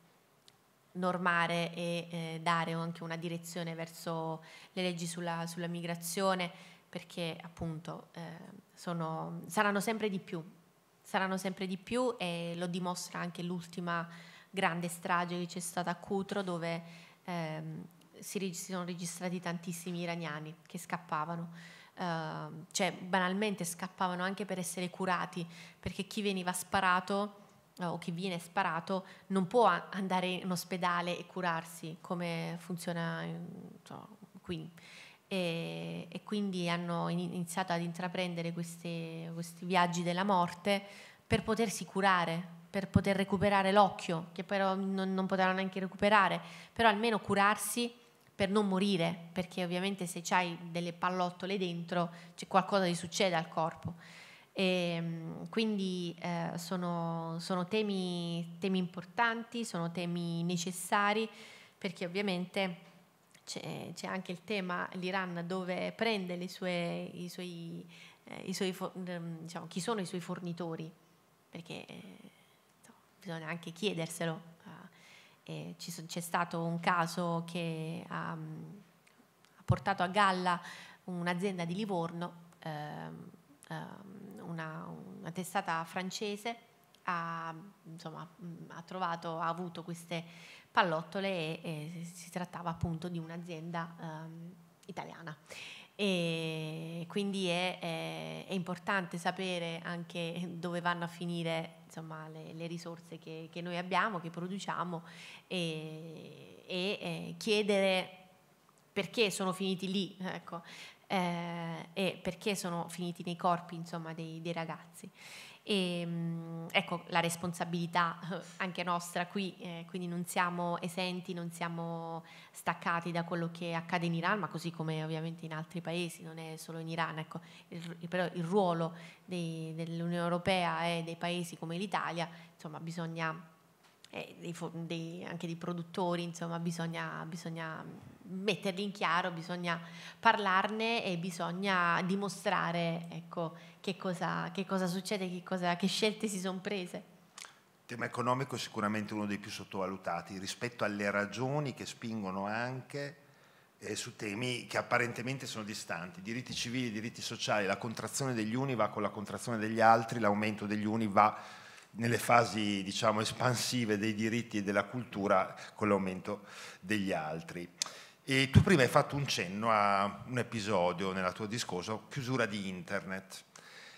normare e eh, dare anche una direzione verso le leggi sulla, sulla migrazione perché appunto eh, sono, saranno sempre di più, saranno sempre di più e lo dimostra anche l'ultima grande strage che c'è stata a Cutro dove ehm, si sono registrati tantissimi iraniani che scappavano, uh, cioè banalmente scappavano anche per essere curati, perché chi veniva sparato uh, o chi viene sparato non può andare in ospedale e curarsi come funziona insomma, ehm, qui. E, e, quindi hanno iniziato ad intraprendere queste, questi viaggi della morte per potersi curare, per poter recuperare l'occhio, che però non, non potevano neanche recuperare, però almeno curarsi per non morire, perché ovviamente se hai delle pallottole dentro c'è qualcosa che succede al corpo. E, ehm, quindi eh, sono, sono temi, temi, importanti, sono temi necessari, perché ovviamente c'è, c'è anche il tema l'Iran dove prende sue, i suoi, eh, i suoi ehm, diciamo, chi sono i suoi fornitori, perché eh, bisogna anche chiederselo eh, c'è stato un caso che ha, um, ha portato a galla un'azienda di Livorno, ehm, ehm una, una, testata francese ha, insomma, mm, ha, trovato, ha avuto queste pallottole e, e si trattava appunto di un'azienda ehm, italiana. E quindi è, è, è importante sapere anche dove vanno a finire insomma, le, le, risorse che, che, noi abbiamo, che produciamo e, e eh, chiedere perché sono finiti lì ecco, eh, e perché sono finiti nei corpi insomma, dei, dei ragazzi. E, ehm, ecco la responsabilità eh, anche nostra qui, eh, quindi non siamo esenti, non siamo staccati da quello che accade in Iran, ma così come ovviamente in altri paesi, non è solo in Iran. Ecco, il, però il ruolo dei, dell'Unione Europea e dei paesi come l'Italia, insomma, bisogna, eh, dei, dei, anche dei produttori, insomma, bisogna, bisogna metterli in chiaro, bisogna parlarne e bisogna dimostrare ecco, che, cosa, che cosa succede, che, cosa, che scelte si sono prese. Il tema economico è sicuramente uno dei più sottovalutati rispetto alle ragioni che spingono anche eh, su temi che apparentemente sono distanti, diritti civili, diritti sociali, la contrazione degli uni va con la contrazione degli altri, l'aumento degli uni va nelle fasi diciamo, espansive dei diritti e della cultura con l'aumento degli altri. E tu prima hai fatto un cenno a un episodio nella tua discorso, chiusura di internet.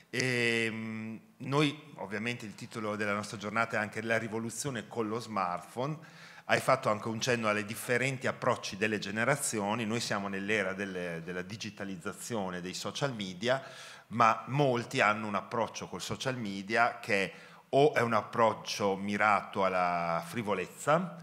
E ehm, noi, ovviamente, il titolo della nostra giornata è anche La rivoluzione con lo smartphone. Hai fatto anche un cenno alle differenti approcci delle generazioni. Noi siamo nell'era delle, della digitalizzazione dei social media, ma molti hanno un approccio col social media che o è un approccio mirato alla frivolezza,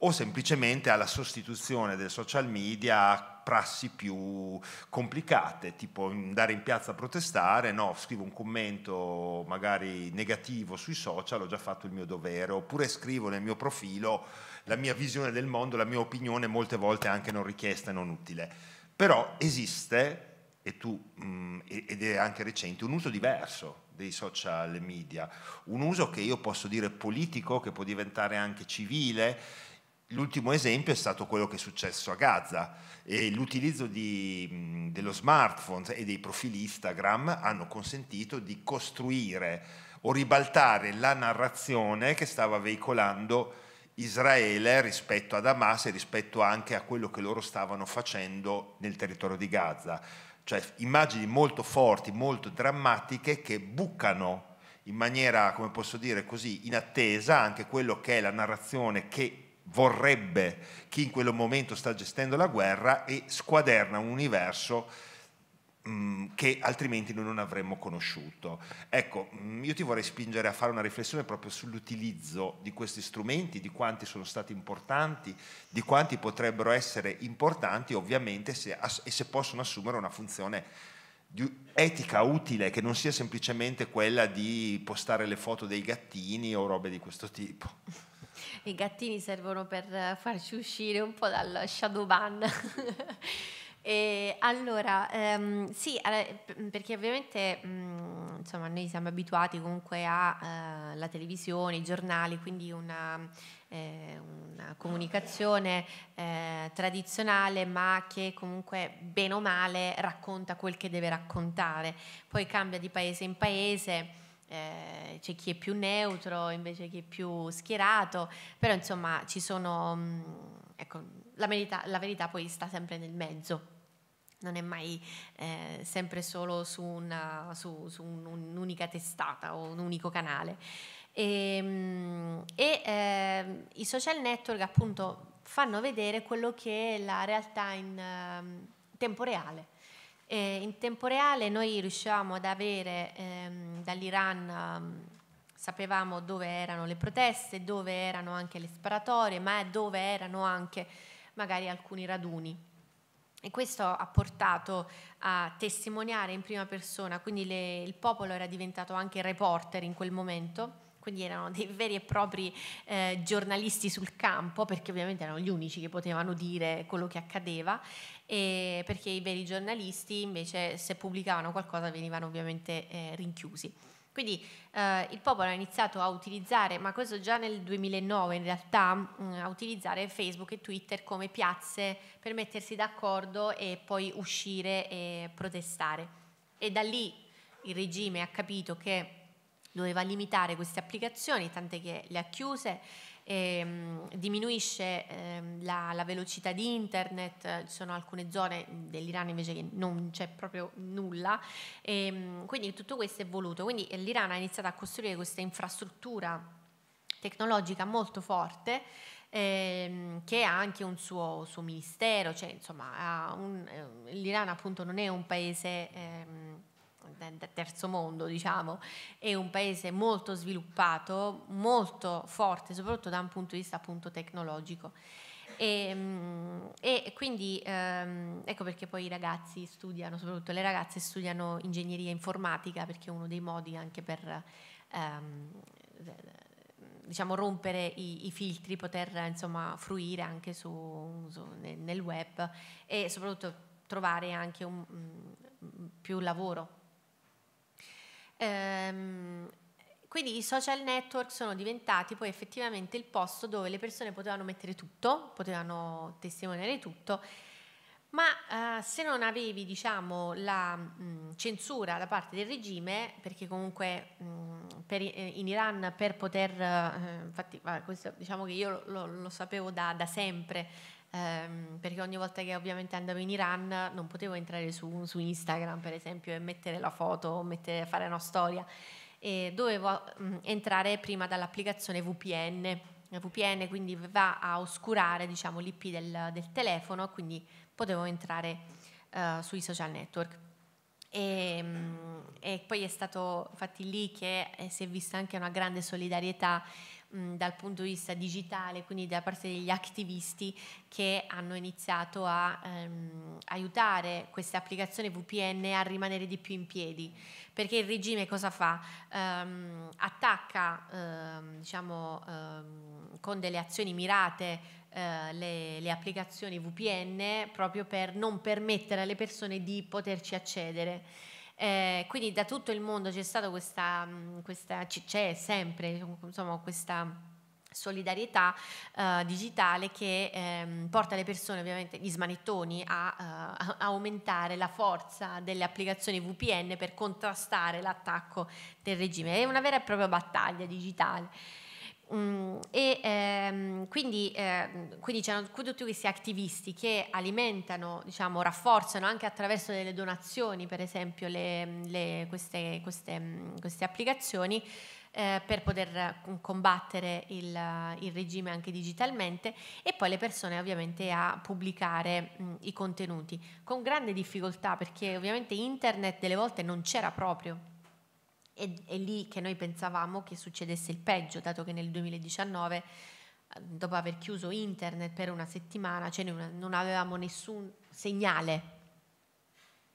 o semplicemente alla sostituzione del social media a prassi più complicate, tipo andare in piazza a protestare, no, scrivo un commento magari negativo sui social, ho già fatto il mio dovere, oppure scrivo nel mio profilo la mia visione del mondo, la mia opinione, molte volte anche non richiesta e non utile. Però esiste, e tu, mh, mm, ed è anche recente, un uso diverso dei social media, un uso che io posso dire politico, che può diventare anche civile, L'ultimo esempio è stato quello che è successo a Gaza e l'utilizzo dello smartphone e dei profili Instagram hanno consentito di costruire o ribaltare la narrazione che stava veicolando Israele rispetto ad Hamas e rispetto anche a quello che loro stavano facendo nel territorio di Gaza. Cioè immagini molto forti, molto drammatiche che bucano in maniera, come posso dire così, inattesa anche quello che è la narrazione che vorrebbe chi in quel momento sta gestendo la guerra e squaderna un universo mm, che altrimenti noi non avremmo conosciuto. Ecco, mm, io ti vorrei spingere a fare una riflessione proprio sull'utilizzo di questi strumenti, di quanti sono stati importanti, di quanti potrebbero essere importanti ovviamente se, e se possono assumere una funzione di etica utile che non sia semplicemente quella di postare le foto dei gattini o robe di questo tipo. I gattini servono per farci uscire un po' dal shadow ban. E allora, ehm, sì, perché ovviamente mh, mm, insomma, noi siamo abituati comunque alla eh, televisione, i giornali, quindi una, eh, una comunicazione eh, tradizionale, ma che comunque bene o male racconta quel che deve raccontare, poi cambia di paese in paese eh, c'è chi è più neutro, invece chi è più schierato, però insomma ci sono, mm, ecco, la verità, la verità poi sta sempre nel mezzo non è mai eh, sempre solo su, una, su, su un, un'unica testata o un unico canale. Ehm, e, e eh, i social network appunto fanno vedere quello che è la realtà in eh, tempo reale e in tempo reale noi riuscivamo ad avere ehm, dall'Iran, ehm, sapevamo dove erano le proteste, dove erano anche le sparatorie, ma dove erano anche magari alcuni raduni. E questo ha portato a testimoniare in prima persona, quindi le, il popolo era diventato anche reporter in quel momento quindi erano dei veri e propri eh, giornalisti sul campo, perché ovviamente erano gli unici che potevano dire quello che accadeva, perché i veri giornalisti invece se pubblicavano qualcosa venivano ovviamente eh, rinchiusi. Quindi eh, il popolo ha iniziato a utilizzare, ma questo già nel 2009 in realtà, mh, mm, a utilizzare Facebook e Twitter come piazze per mettersi d'accordo e poi uscire e protestare. E da lì il regime ha capito che doveva limitare queste applicazioni, tante che le ha chiuse, e, um, diminuisce um, la, la, velocità di internet, ci sono alcune zone dell'Iran invece che non c'è proprio nulla, e, um, quindi tutto questo è voluto. Quindi l'Iran ha iniziato a costruire questa infrastruttura tecnologica molto forte ehm, che ha anche un suo, suo ministero, cioè, insomma, un, ehm, l'Iran appunto non è un paese ehm, terzo mondo, diciamo, è un paese molto sviluppato, molto forte, soprattutto da un punto di vista appunto tecnologico. E, ehm, e, quindi ehm, ecco perché poi i ragazzi studiano, soprattutto le ragazze studiano ingegneria informatica perché è uno dei modi anche per ehm, diciamo, rompere i, i, filtri, poter insomma, fruire anche su, su, nel, web e soprattutto trovare anche un, mm, più lavoro Ehm, quindi i social network sono diventati poi effettivamente il posto dove le persone potevano mettere tutto, potevano testimoniare tutto, ma eh, se non avevi diciamo, la mh, mm, censura da parte del regime, perché comunque mh, mm, per, eh, in Iran per poter, eh, infatti questo, diciamo che io lo, lo, lo sapevo da, da sempre, ehm, perché ogni volta che ovviamente andavo in Iran non potevo entrare su, su Instagram per esempio e mettere la foto, mettere, fare una storia, e dovevo mh, mm, entrare prima dall'applicazione VPN. VPN quindi va a oscurare diciamo, l'IP del, del telefono, quindi potevo entrare uh, sui social network. E, mm, e, poi è stato infatti lì che eh, si è vista anche una grande solidarietà mh, dal punto di vista digitale, quindi da parte degli attivisti che hanno iniziato a ehm, aiutare queste applicazioni VPN a rimanere di più in piedi. Perché il regime cosa fa? Ehm, attacca ehm, diciamo, ehm, con delle azioni mirate eh, le, le, applicazioni VPN proprio per non permettere alle persone di poterci accedere eh, quindi da tutto il mondo c'è stata questa, questa c'è sempre insomma, questa solidarietà eh, digitale che ehm, porta le persone, ovviamente gli smanettoni, a, uh, a, aumentare la forza delle applicazioni VPN per contrastare l'attacco del regime. È una vera e propria battaglia digitale. Mm, e ehm, quindi, eh, quindi c'erano tutti questi attivisti che alimentano, diciamo, rafforzano anche attraverso delle donazioni, per esempio, le, le, queste, queste, mm, queste, applicazioni eh, per poter mm, combattere il, il, regime anche digitalmente e poi le persone ovviamente a pubblicare mh, mm, i contenuti con grande difficoltà perché ovviamente internet delle volte non c'era proprio è, è lì che noi pensavamo che succedesse il peggio, dato che nel 2019 ehm, dopo aver chiuso internet per una settimana, cioè non avevamo nessun segnale,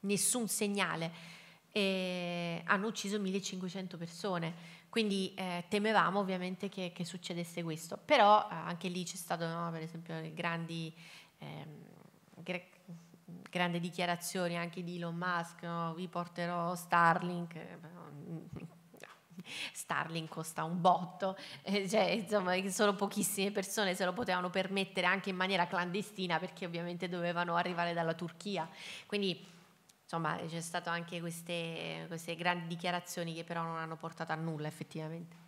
nessun segnale. E hanno ucciso 1500 persone, quindi eh, temevamo ovviamente che, che, succedesse questo, però eh, anche lì c'è stato no, per esempio grandi, ehm, gre- grandi dichiarazioni anche di Elon Musk, no? vi porterò Starlink, eh, no? Starling costa un botto, eh, cioè, insomma, solo pochissime persone se lo potevano permettere anche in maniera clandestina perché ovviamente dovevano arrivare dalla Turchia. Quindi insomma c'è stato anche queste, queste grandi dichiarazioni che però non hanno portato a nulla effettivamente.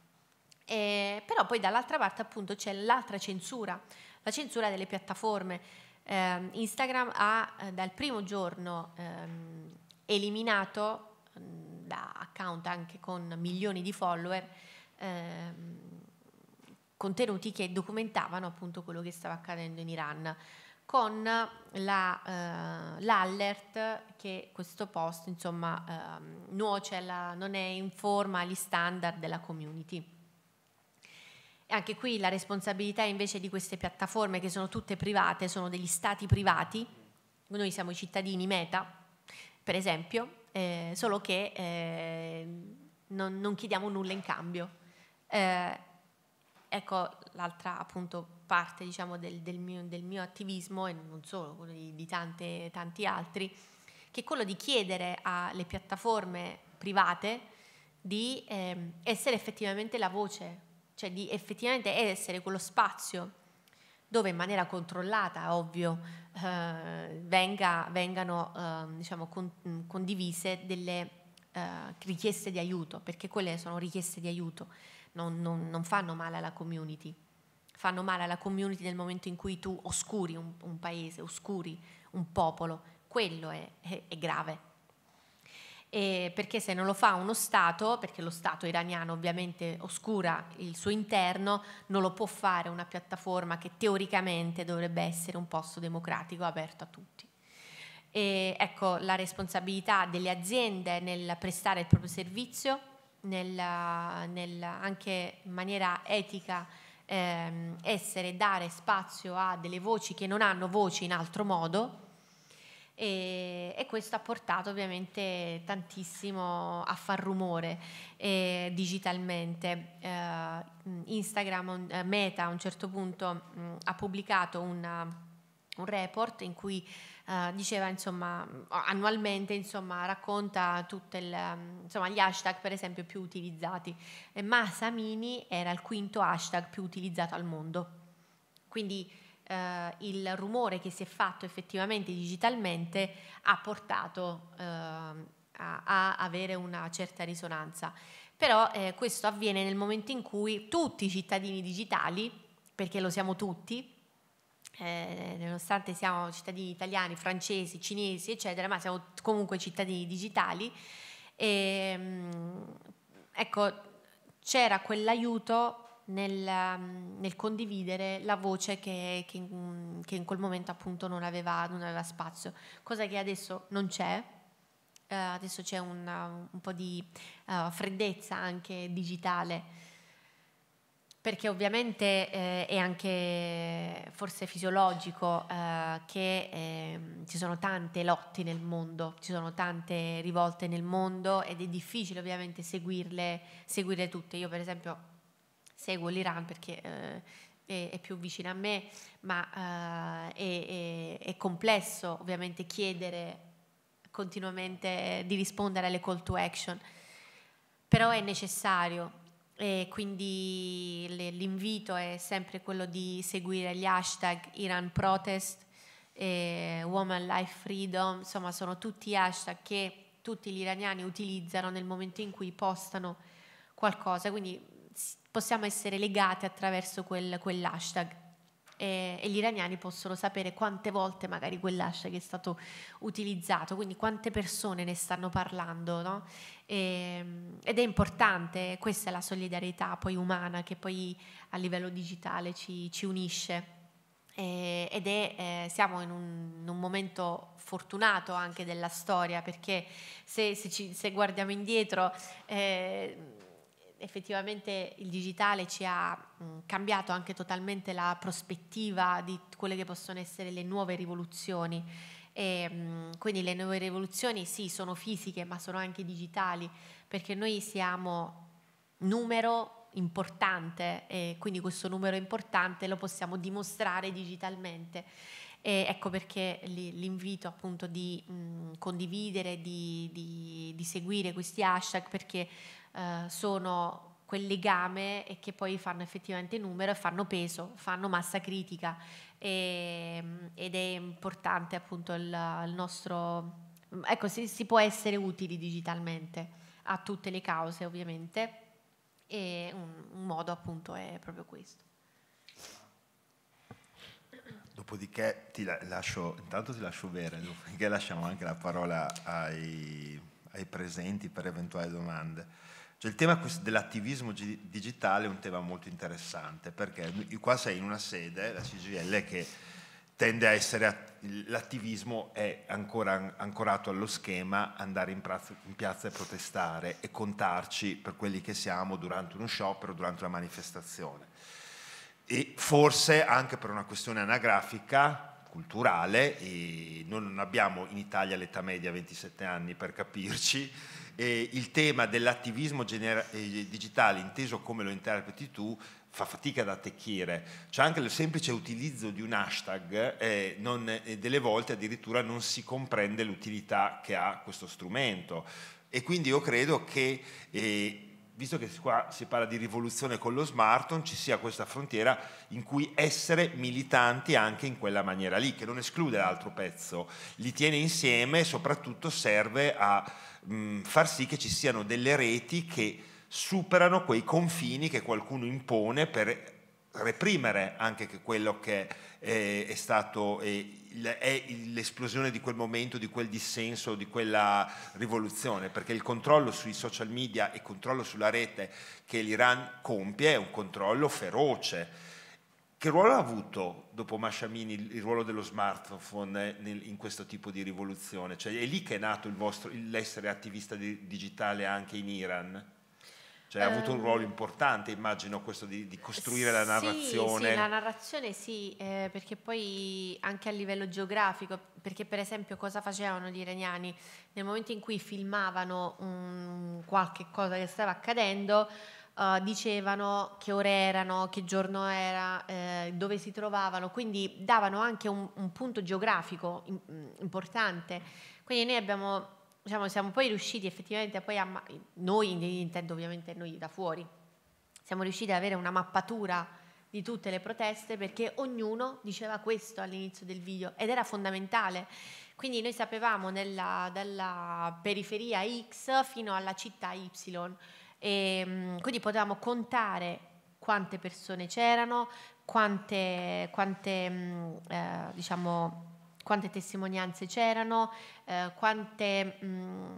Eh, però poi dall'altra parte appunto c'è l'altra censura, la censura delle piattaforme. Eh, Instagram ha eh, dal primo giorno ehm, eliminato da mm, account anche con milioni di follower, ehm, contenuti che documentavano appunto quello che stava accadendo in Iran con la, eh, l'allert che questo post insomma eh, nuoce, alla, non è in forma agli standard della community. E anche qui la responsabilità invece di queste piattaforme che sono tutte private, sono degli stati privati, noi siamo i cittadini meta, per esempio, eh, solo che eh, non, non, chiediamo nulla in cambio. Eh, ecco l'altra appunto, parte diciamo, del, del, mio, del, mio, attivismo, e non solo, quello di, di tante, tanti altri, che è quello di chiedere alle piattaforme private di ehm, essere effettivamente la voce, cioè di effettivamente essere quello spazio dove in maniera controllata, ovvio, eh, venga, vengano eh, diciamo, con, mm, condivise delle eh, richieste di aiuto, perché quelle sono richieste di aiuto, non, non, non, fanno male alla community. Fanno male alla community nel momento in cui tu oscuri un, un paese, oscuri un popolo. Quello è, è, è grave eh, perché se non lo fa uno Stato, perché lo Stato iraniano ovviamente oscura il suo interno, non lo può fare una piattaforma che teoricamente dovrebbe essere un posto democratico aperto a tutti. E, ecco la responsabilità delle aziende nel prestare il proprio servizio, nel, nel, anche in maniera etica ehm, essere dare spazio a delle voci che non hanno voce in altro modo e, e, questo ha portato ovviamente tantissimo a far rumore eh, digitalmente. Eh, Instagram, eh, Meta a un certo punto mh, ha pubblicato una, un report in cui eh, diceva insomma annualmente insomma, racconta tutti gli hashtag per esempio più utilizzati e Masamini era il quinto hashtag più utilizzato al mondo quindi eh, il rumore che si è fatto effettivamente digitalmente ha portato eh, a, a, avere una certa risonanza. Però eh, questo avviene nel momento in cui tutti i cittadini digitali, perché lo siamo tutti, eh, nonostante siamo cittadini italiani, francesi, cinesi, eccetera, ma siamo comunque cittadini digitali. E, ehm, ecco, c'era quell'aiuto nel, ehm, nel condividere la voce che, che, che, in quel momento appunto non aveva, non aveva spazio, cosa che adesso non c'è, Uh, adesso c'è un, un po' di uh, freddezza anche digitale, perché ovviamente eh, è anche forse fisiologico uh, che eh, ci sono tante lotti nel mondo, ci sono tante rivolte nel mondo ed è difficile ovviamente seguirle, seguirle tutte. Io per esempio seguo l'Iran perché eh, è, è, più vicino a me, ma eh, è, è, è, complesso ovviamente chiedere continuamente di rispondere alle call to action, però è necessario e quindi l'invito è sempre quello di seguire gli hashtag Iran Protest, eh, Woman Life Freedom, insomma sono tutti hashtag che tutti gli iraniani utilizzano nel momento in cui postano qualcosa, quindi possiamo essere legati attraverso quel, quell'hashtag. E, e, gli iraniani possono sapere quante volte magari quell'hashtag è stato utilizzato, quindi quante persone ne stanno parlando, no? e, ehm, ed è importante, questa è la solidarietà poi umana che poi a livello digitale ci, ci unisce. ed è, eh, siamo in un, in un, momento fortunato anche della storia perché se, se, ci, se guardiamo indietro eh, effettivamente il digitale ci ha mm, cambiato anche totalmente la prospettiva di quelle che possono essere le nuove rivoluzioni. E, mm, quindi le nuove rivoluzioni sì sono fisiche ma sono anche digitali perché noi siamo numero importante e quindi questo numero importante lo possiamo dimostrare digitalmente. E ecco perché l'invito appunto di mh, mm, condividere, di, di, di seguire questi hashtag perché eh, sono quel legame e che poi fanno effettivamente numero e fanno peso, fanno massa critica e, ehm, ed è importante appunto il, il nostro... Ecco, si, si, può essere utili digitalmente a tutte le cause ovviamente e un, un modo appunto è proprio questo. Dopodiché ti la lascio, intanto ti lascio bere, dopodiché lasciamo anche la parola ai, ai presenti per eventuali domande. Cioè il tema dell'attivismo digitale è un tema molto interessante perché qua sei in una sede, la CGL, che tende a essere, l'attivismo è ancora ancorato allo schema andare in piazza, in piazza e protestare e contarci per quelli che siamo durante uno sciopero, durante una manifestazione. E forse anche per una questione anagrafica, culturale, noi non abbiamo in Italia l'età media 27 anni per capirci, eh, il tema dell'attivismo eh, digitale, inteso come lo interpreti tu, fa fatica ad attecchire. Cioè anche il semplice utilizzo di un hashtag, eh, non, eh, delle volte addirittura non si comprende l'utilità che ha questo strumento. E quindi io credo che eh, visto che qua si parla di rivoluzione con lo smartphone, ci sia questa frontiera in cui essere militanti anche in quella maniera lì, che non esclude l'altro pezzo, li tiene insieme e soprattutto serve a mh, far sì che ci siano delle reti che superano quei confini che qualcuno impone per reprimere anche che quello che è, è stato è, è l'esplosione di quel momento, di quel dissenso, di quella rivoluzione, perché il controllo sui social media e il controllo sulla rete che l'Iran compie è un controllo feroce, che ruolo ha avuto dopo Masciamini il ruolo dello smartphone nel, in questo tipo di rivoluzione? Cioè è lì che è nato vostro, l'essere attivista di, digitale anche in Iran? Cioè, ha avuto un ehm, ruolo importante, immagino, questo di, di costruire la narrazione. sì, la narrazione sì, eh, perché poi anche a livello geografico, perché per esempio cosa facevano gli iraniani? Nel momento in cui filmavano um, qualche cosa che stava accadendo, uh, dicevano che ore erano, che giorno era, eh, dove si trovavano, quindi davano anche un, un punto geografico in, mm, importante. Quindi noi abbiamo, diciamo, siamo poi riusciti effettivamente a poi, a, noi intendo ovviamente noi da fuori, siamo riusciti ad avere una mappatura di tutte le proteste perché ognuno diceva questo all'inizio del video ed era fondamentale. Quindi noi sapevamo nella, dalla periferia X fino alla città Y. E, ehm, quindi potevamo contare quante persone c'erano, quante, quante, mm, eh, diciamo, quante testimonianze c'erano, eh, quante... Mh, mm,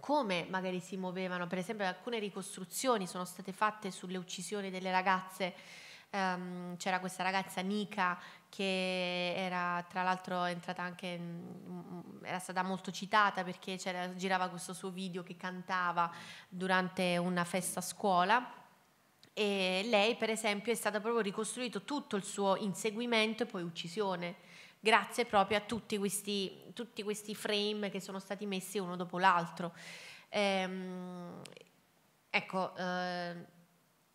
come magari si muovevano, per esempio alcune ricostruzioni sono state fatte sulle uccisioni delle ragazze, um, c'era questa ragazza Nika che era tra l'altro entrata anche, era stata molto citata perché girava questo suo video che cantava durante una festa a scuola e lei per esempio è stato proprio ricostruito tutto il suo inseguimento e poi uccisione grazie proprio a tutti questi, tutti questi frame che sono stati messi uno dopo l'altro. Ehm, ecco, eh,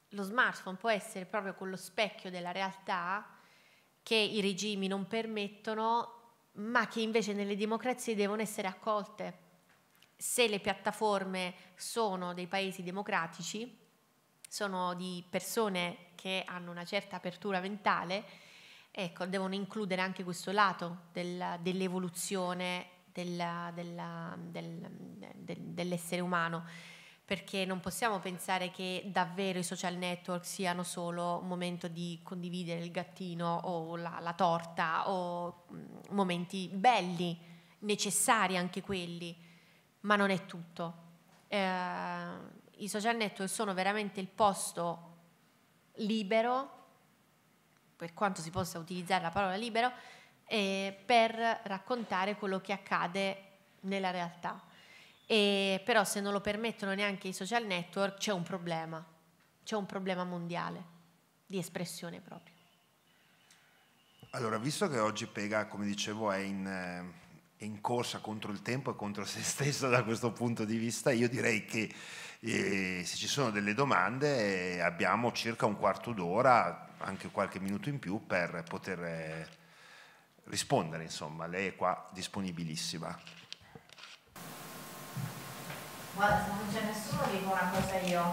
lo smartphone può essere proprio quello specchio della realtà che i regimi non permettono, ma che invece nelle democrazie devono essere accolte. Se le piattaforme sono dei paesi democratici, sono di persone che hanno una certa apertura mentale, ecco, devono includere anche questo lato del, dell'evoluzione della, della, del, del, dell'essere umano perché non possiamo pensare che davvero i social network siano solo un momento di condividere il gattino o la, la torta o mm, momenti belli, necessari anche quelli, ma non è tutto. Eh, I social network sono veramente il posto libero, per quanto si possa utilizzare la parola libero, eh, per raccontare quello che accade nella realtà e, però se non lo permettono neanche i social network c'è un problema, c'è un problema mondiale di espressione proprio. Allora, visto che oggi Pega, come dicevo, è in, eh, è in corsa contro il tempo e contro se stessa da questo punto di vista, io direi che eh, se ci sono delle domande eh, abbiamo circa un quarto d'ora, anche qualche minuto in più per poter eh, rispondere, insomma, lei è qua disponibilissima guarda, se non c'è nessuno dico una cosa io.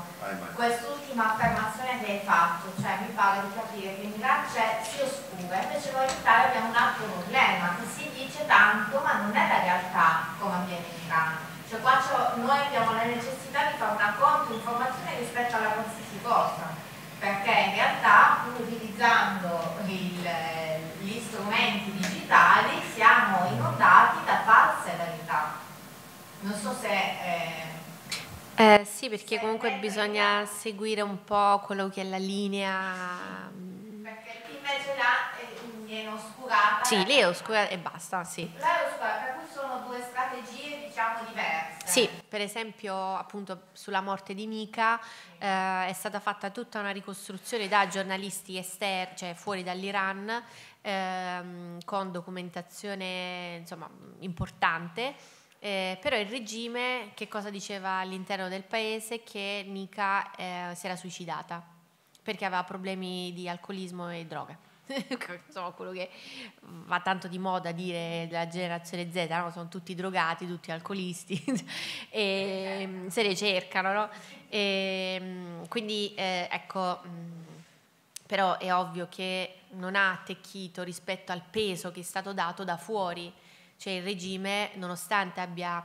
Quest'ultima affermazione che hai fatto, cioè mi pare di capire che in Iran c'è si oscura, invece noi in Italia abbiamo un altro problema, che si dice tanto ma non è la realtà come avviene in Iran. Cioè qua noi abbiamo la necessità di fare una controinformazione rispetto alla qualsiasi cosa, perché in realtà utilizzando il, gli strumenti digitali siamo inondati da false verità. Non so se... Eh, eh, sì, perché comunque bisogna seguire un po' quello che è la linea. Mm. Perché invece là viene oscurata. Sì, lì è oscurata e basta, sì. Là è oscurata, per cui sono due strategie diciamo diverse. Sì, per esempio appunto sulla morte di Mika eh, è stata fatta tutta una ricostruzione da giornalisti esterni, cioè fuori dall'Iran, ehm, con documentazione insomma importante eh, però il regime che cosa diceva all'interno del paese? Che Nika eh, si era suicidata perché aveva problemi di alcolismo e droga. Insomma, quello che va tanto di moda dire della generazione Z, no? sono tutti drogati, tutti alcolisti, e mm, se ne cercano. No? E, mm, quindi eh, ecco, mm, però è ovvio che non ha attecchito rispetto al peso che è stato dato da fuori cioè il regime, nonostante abbia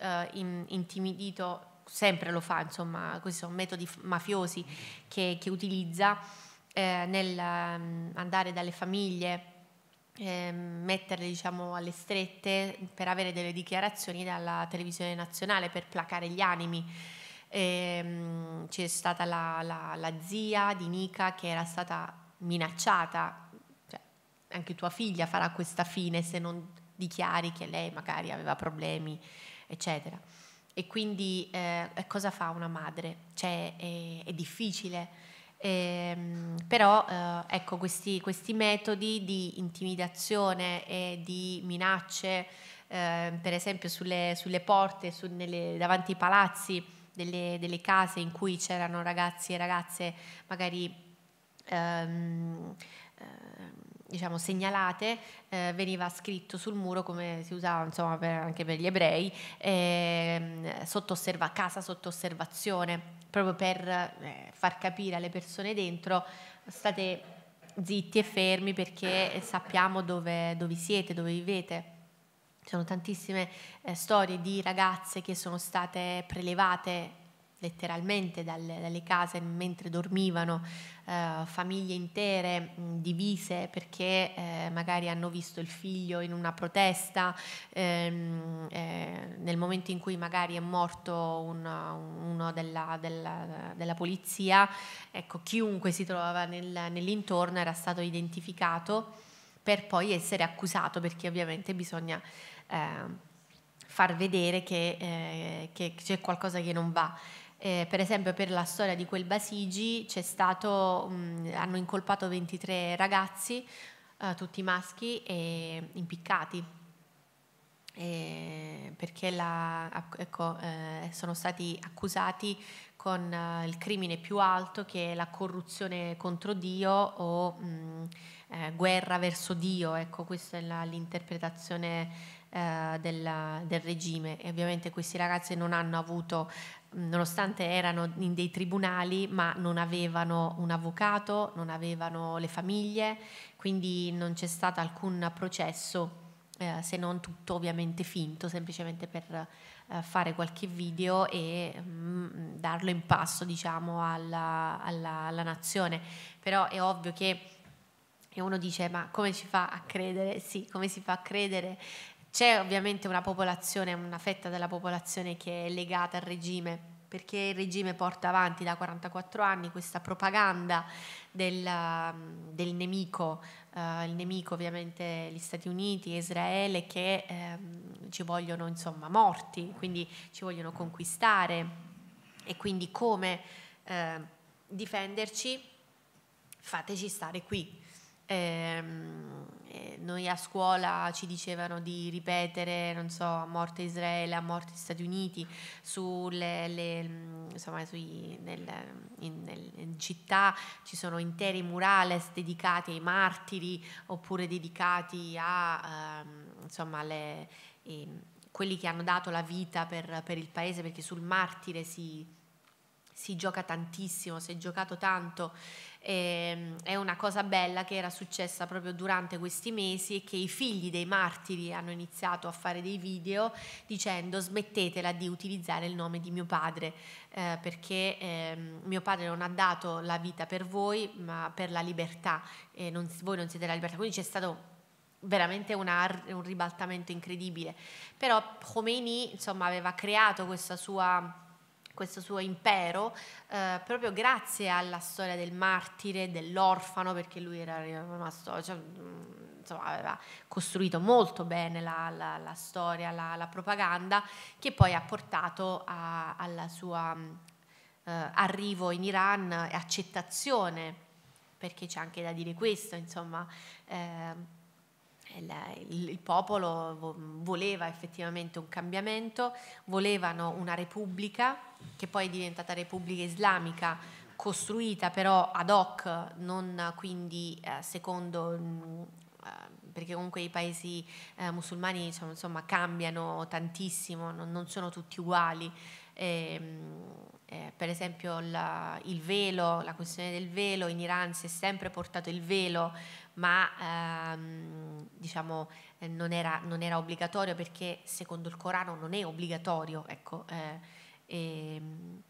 eh, in, intimidito, sempre lo fa, insomma, questi sono metodi mafiosi che, che utilizza eh, nel mm, andare dalle famiglie eh, metterle diciamo, alle strette per avere delle dichiarazioni dalla televisione nazionale per placare gli animi. Eh, c'è stata la, la, la, zia di Nika che era stata minacciata, cioè, anche tua figlia farà questa fine se non dichiari che lei magari aveva problemi, eccetera. E quindi eh, cosa fa una madre? Cioè, è, è difficile. Eh, però eh, ecco questi, questi, metodi di intimidazione e di minacce, eh, per esempio sulle, sulle porte, su, nelle, davanti ai palazzi delle, delle case in cui c'erano ragazzi e ragazze magari... Ehm, diciamo, segnalate eh, veniva scritto sul muro come si usava insomma, per, anche per gli ebrei, eh, sotto osserva, casa sotto osservazione, proprio per eh, far capire alle persone dentro state zitti e fermi perché sappiamo dove, dove siete, dove vivete. Ci sono tantissime eh, storie di ragazze che sono state prelevate letteralmente dalle, dalle case mentre dormivano, eh, famiglie intere mh, divise perché eh, magari hanno visto il figlio in una protesta, ehm, eh, nel momento in cui magari è morto un, uno della, della, della, polizia, ecco, chiunque si trovava nel, nell'intorno era stato identificato per poi essere accusato perché ovviamente bisogna eh, far vedere che, eh, che c'è qualcosa che non va. Eh, per esempio per la storia di quel Basigi c'è stato, mh, mm, hanno incolpato 23 ragazzi, eh, tutti maschi, e impiccati. E perché la, ecco, eh, sono stati accusati con eh, il crimine più alto che è la corruzione contro Dio o mh, mm, eh, guerra verso Dio, ecco questa è la, l'interpretazione eh, della, del regime e ovviamente questi ragazzi non hanno avuto nonostante erano in dei tribunali, ma non avevano un avvocato, non avevano le famiglie, quindi non c'è stato alcun processo, eh, se non tutto ovviamente finto, semplicemente per eh, fare qualche video e mh, mm, darlo in passo diciamo, alla, alla, alla nazione. Però è ovvio che e uno dice ma come si fa a credere? Sì, come si fa a credere c'è ovviamente una popolazione, una fetta della popolazione che è legata al regime, perché il regime porta avanti da 44 anni questa propaganda del, um, del nemico, eh, il nemico ovviamente gli Stati Uniti, Israele, che eh, ci vogliono insomma morti, quindi ci vogliono conquistare e quindi come eh, difenderci? Fateci stare qui. Ehm, eh, noi a scuola ci dicevano di ripetere, non so, a morte Israele, a morte Stati Uniti, sulle, le, mm, insomma, sui, nel, in, nel, in, città ci sono interi murales dedicati ai martiri oppure dedicati a, ehm, insomma, le, eh, quelli che hanno dato la vita per, per il paese, perché sul martire si, si gioca tantissimo, si è giocato tanto Ehm, è una cosa bella che era successa proprio durante questi mesi e che i figli dei martiri hanno iniziato a fare dei video dicendo smettetela di utilizzare il nome di mio padre eh, perché eh, mio padre non ha dato la vita per voi ma per la libertà e non, voi non siete la libertà. Quindi c'è stato veramente una, un ribaltamento incredibile. Però Khomeini insomma, aveva creato questa sua questo suo impero, eh, proprio grazie alla storia del martire, dell'orfano, perché lui era rimasto, cioè, mm, insomma, aveva costruito molto bene la, la, la storia, la, la, propaganda, che poi ha portato a, alla sua mm, eh, arrivo in Iran e accettazione, perché c'è anche da dire questo, insomma. Eh, il, il, popolo voleva effettivamente un cambiamento, volevano una repubblica che poi è diventata repubblica islamica, costruita però ad hoc, non quindi eh, secondo... Mh, mm, eh, perché comunque i paesi eh, musulmani diciamo, insomma, cambiano tantissimo, non, non, sono tutti uguali. E, ehm, mh, per esempio la, il velo, la questione del velo, in Iran si è sempre portato il velo, ma ehm, diciamo, non, era, non, era, obbligatorio perché secondo il Corano non è obbligatorio. Ecco, eh, e, ehm,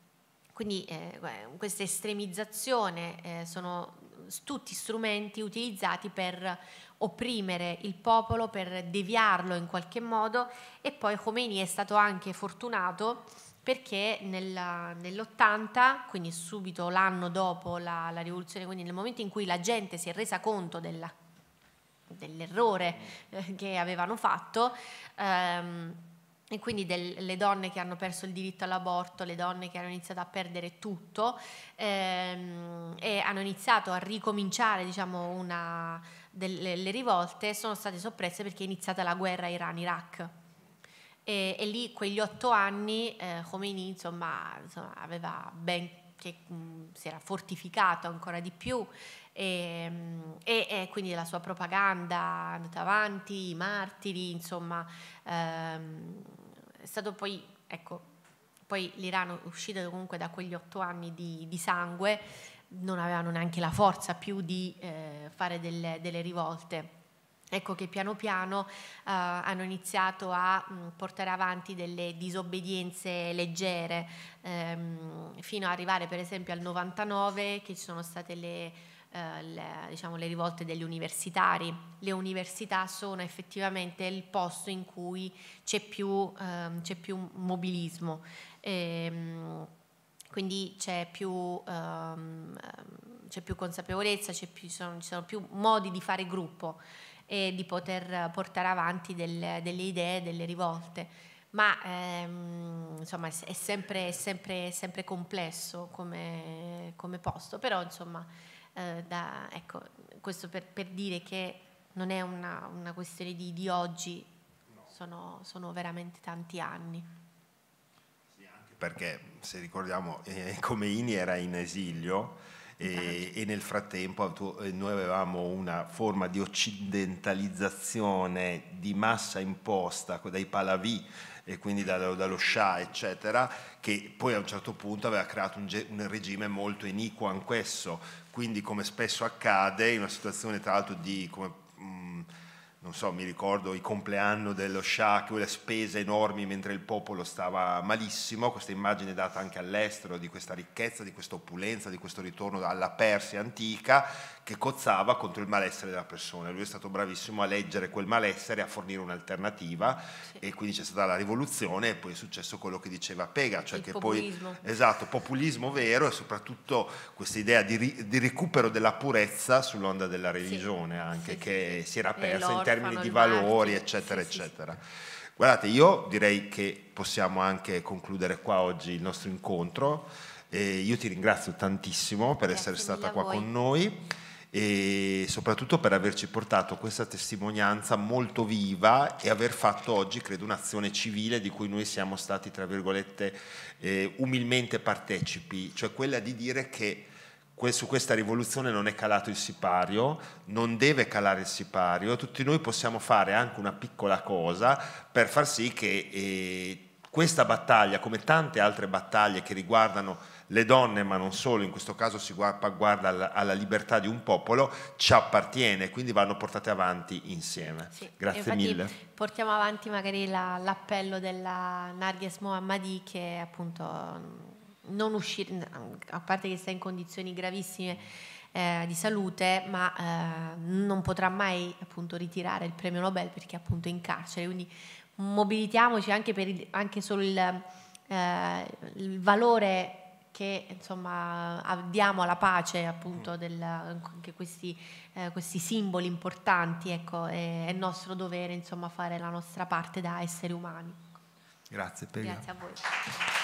quindi eh, questa estremizzazione eh, sono tutti strumenti utilizzati per opprimere il popolo, per deviarlo in qualche modo e poi Khomeini è stato anche fortunato perché nella, nell'80, quindi subito l'anno dopo la, la, rivoluzione, quindi nel momento in cui la gente si è resa conto della, dell'errore eh, che avevano fatto, ehm, e quindi delle donne che hanno perso il diritto all'aborto, le donne che hanno iniziato a perdere tutto ehm, e hanno iniziato a ricominciare diciamo, una, delle, le rivolte, sono state soppresse perché è iniziata la guerra Iran-Iraq e, e lì quegli otto anni eh, Khomeini insomma, insomma aveva ben che mh, mm, si era fortificato ancora di più e, ehm, e, e, quindi la sua propaganda è andata avanti, i martiri, insomma, ehm, è stato poi, ecco, poi l'Iran uscito comunque da quegli otto anni di, di sangue non avevano neanche la forza più di eh, fare delle, delle rivolte Ecco che piano piano eh, hanno iniziato a mh, mm, portare avanti delle disobbedienze leggere, ehm, fino ad arrivare per esempio al 99 che ci sono state le, eh, le, diciamo, le rivolte degli universitari. Le università sono effettivamente il posto in cui c'è più, ehm, c'è più mobilismo, ehm, quindi c'è più ehm, ehm, c'è più consapevolezza, più, sono, ci, sono, più modi di fare gruppo e di poter portare avanti del, delle idee, delle rivolte. Ma ehm, insomma è sempre, sempre, sempre complesso come, come, posto, però insomma eh, da, ecco, questo per, per, dire che non è una, una questione di, di oggi, no. sono, sono veramente tanti anni Sì, anche perché se ricordiamo eh, Ini era in esilio e, e nel frattempo eh, noi avevamo una forma di occidentalizzazione di massa imposta dai palavi e quindi dallo, dallo Shah, eccetera, che poi a un certo punto aveva creato un, un regime molto iniquo anch'esso. Quindi, come spesso accade, in una situazione tra l'altro di, come non so, mi ricordo il compleanno dello Shah, quelle spese enormi mentre il popolo stava malissimo, questa immagine data anche all'estero di questa ricchezza, di questa opulenza, di questo ritorno alla Persia antica, che cozzava contro il malessere della persona. Lui è stato bravissimo a leggere quel malessere, a fornire un'alternativa sì. e quindi c'è stata la rivoluzione e poi è successo quello che diceva Pega, cioè il che populismo. poi esatto, populismo vero e soprattutto questa idea di, ri, di recupero della purezza sull'onda della religione sì. anche sì, che si era persa in termini di valori, marchi. eccetera, eccetera. Guardate, io direi che possiamo anche concludere qua oggi il nostro incontro. E io ti ringrazio tantissimo per Grazie essere stata qua con noi e soprattutto per averci portato questa testimonianza molto viva e aver fatto oggi, credo, un'azione civile di cui noi siamo stati, tra virgolette, eh, umilmente partecipi, cioè quella di dire che su questa rivoluzione non è calato il sipario, non deve calare il sipario, tutti noi possiamo fare anche una piccola cosa per far sì che eh, questa battaglia, come tante altre battaglie che riguardano le donne, ma non solo, in questo caso si guarda, alla, libertà di un popolo, ci appartiene, quindi vanno portate avanti insieme. Sì, Grazie mille. Portiamo avanti magari la, l'appello della Narghes Mohammadi che appunto non uscire, a parte che sta in condizioni gravissime eh, di salute, ma eh, non potrà mai appunto ritirare il premio Nobel perché appunto è in carcere, quindi mobilitiamoci anche, per il, anche solo eh, il valore che insomma, diamo la pace appunto mm. del, anche questi, eh, questi simboli importanti, ecco, è, è nostro dovere insomma, fare la nostra parte da esseri umani. Grazie, Pega. Grazie a voi.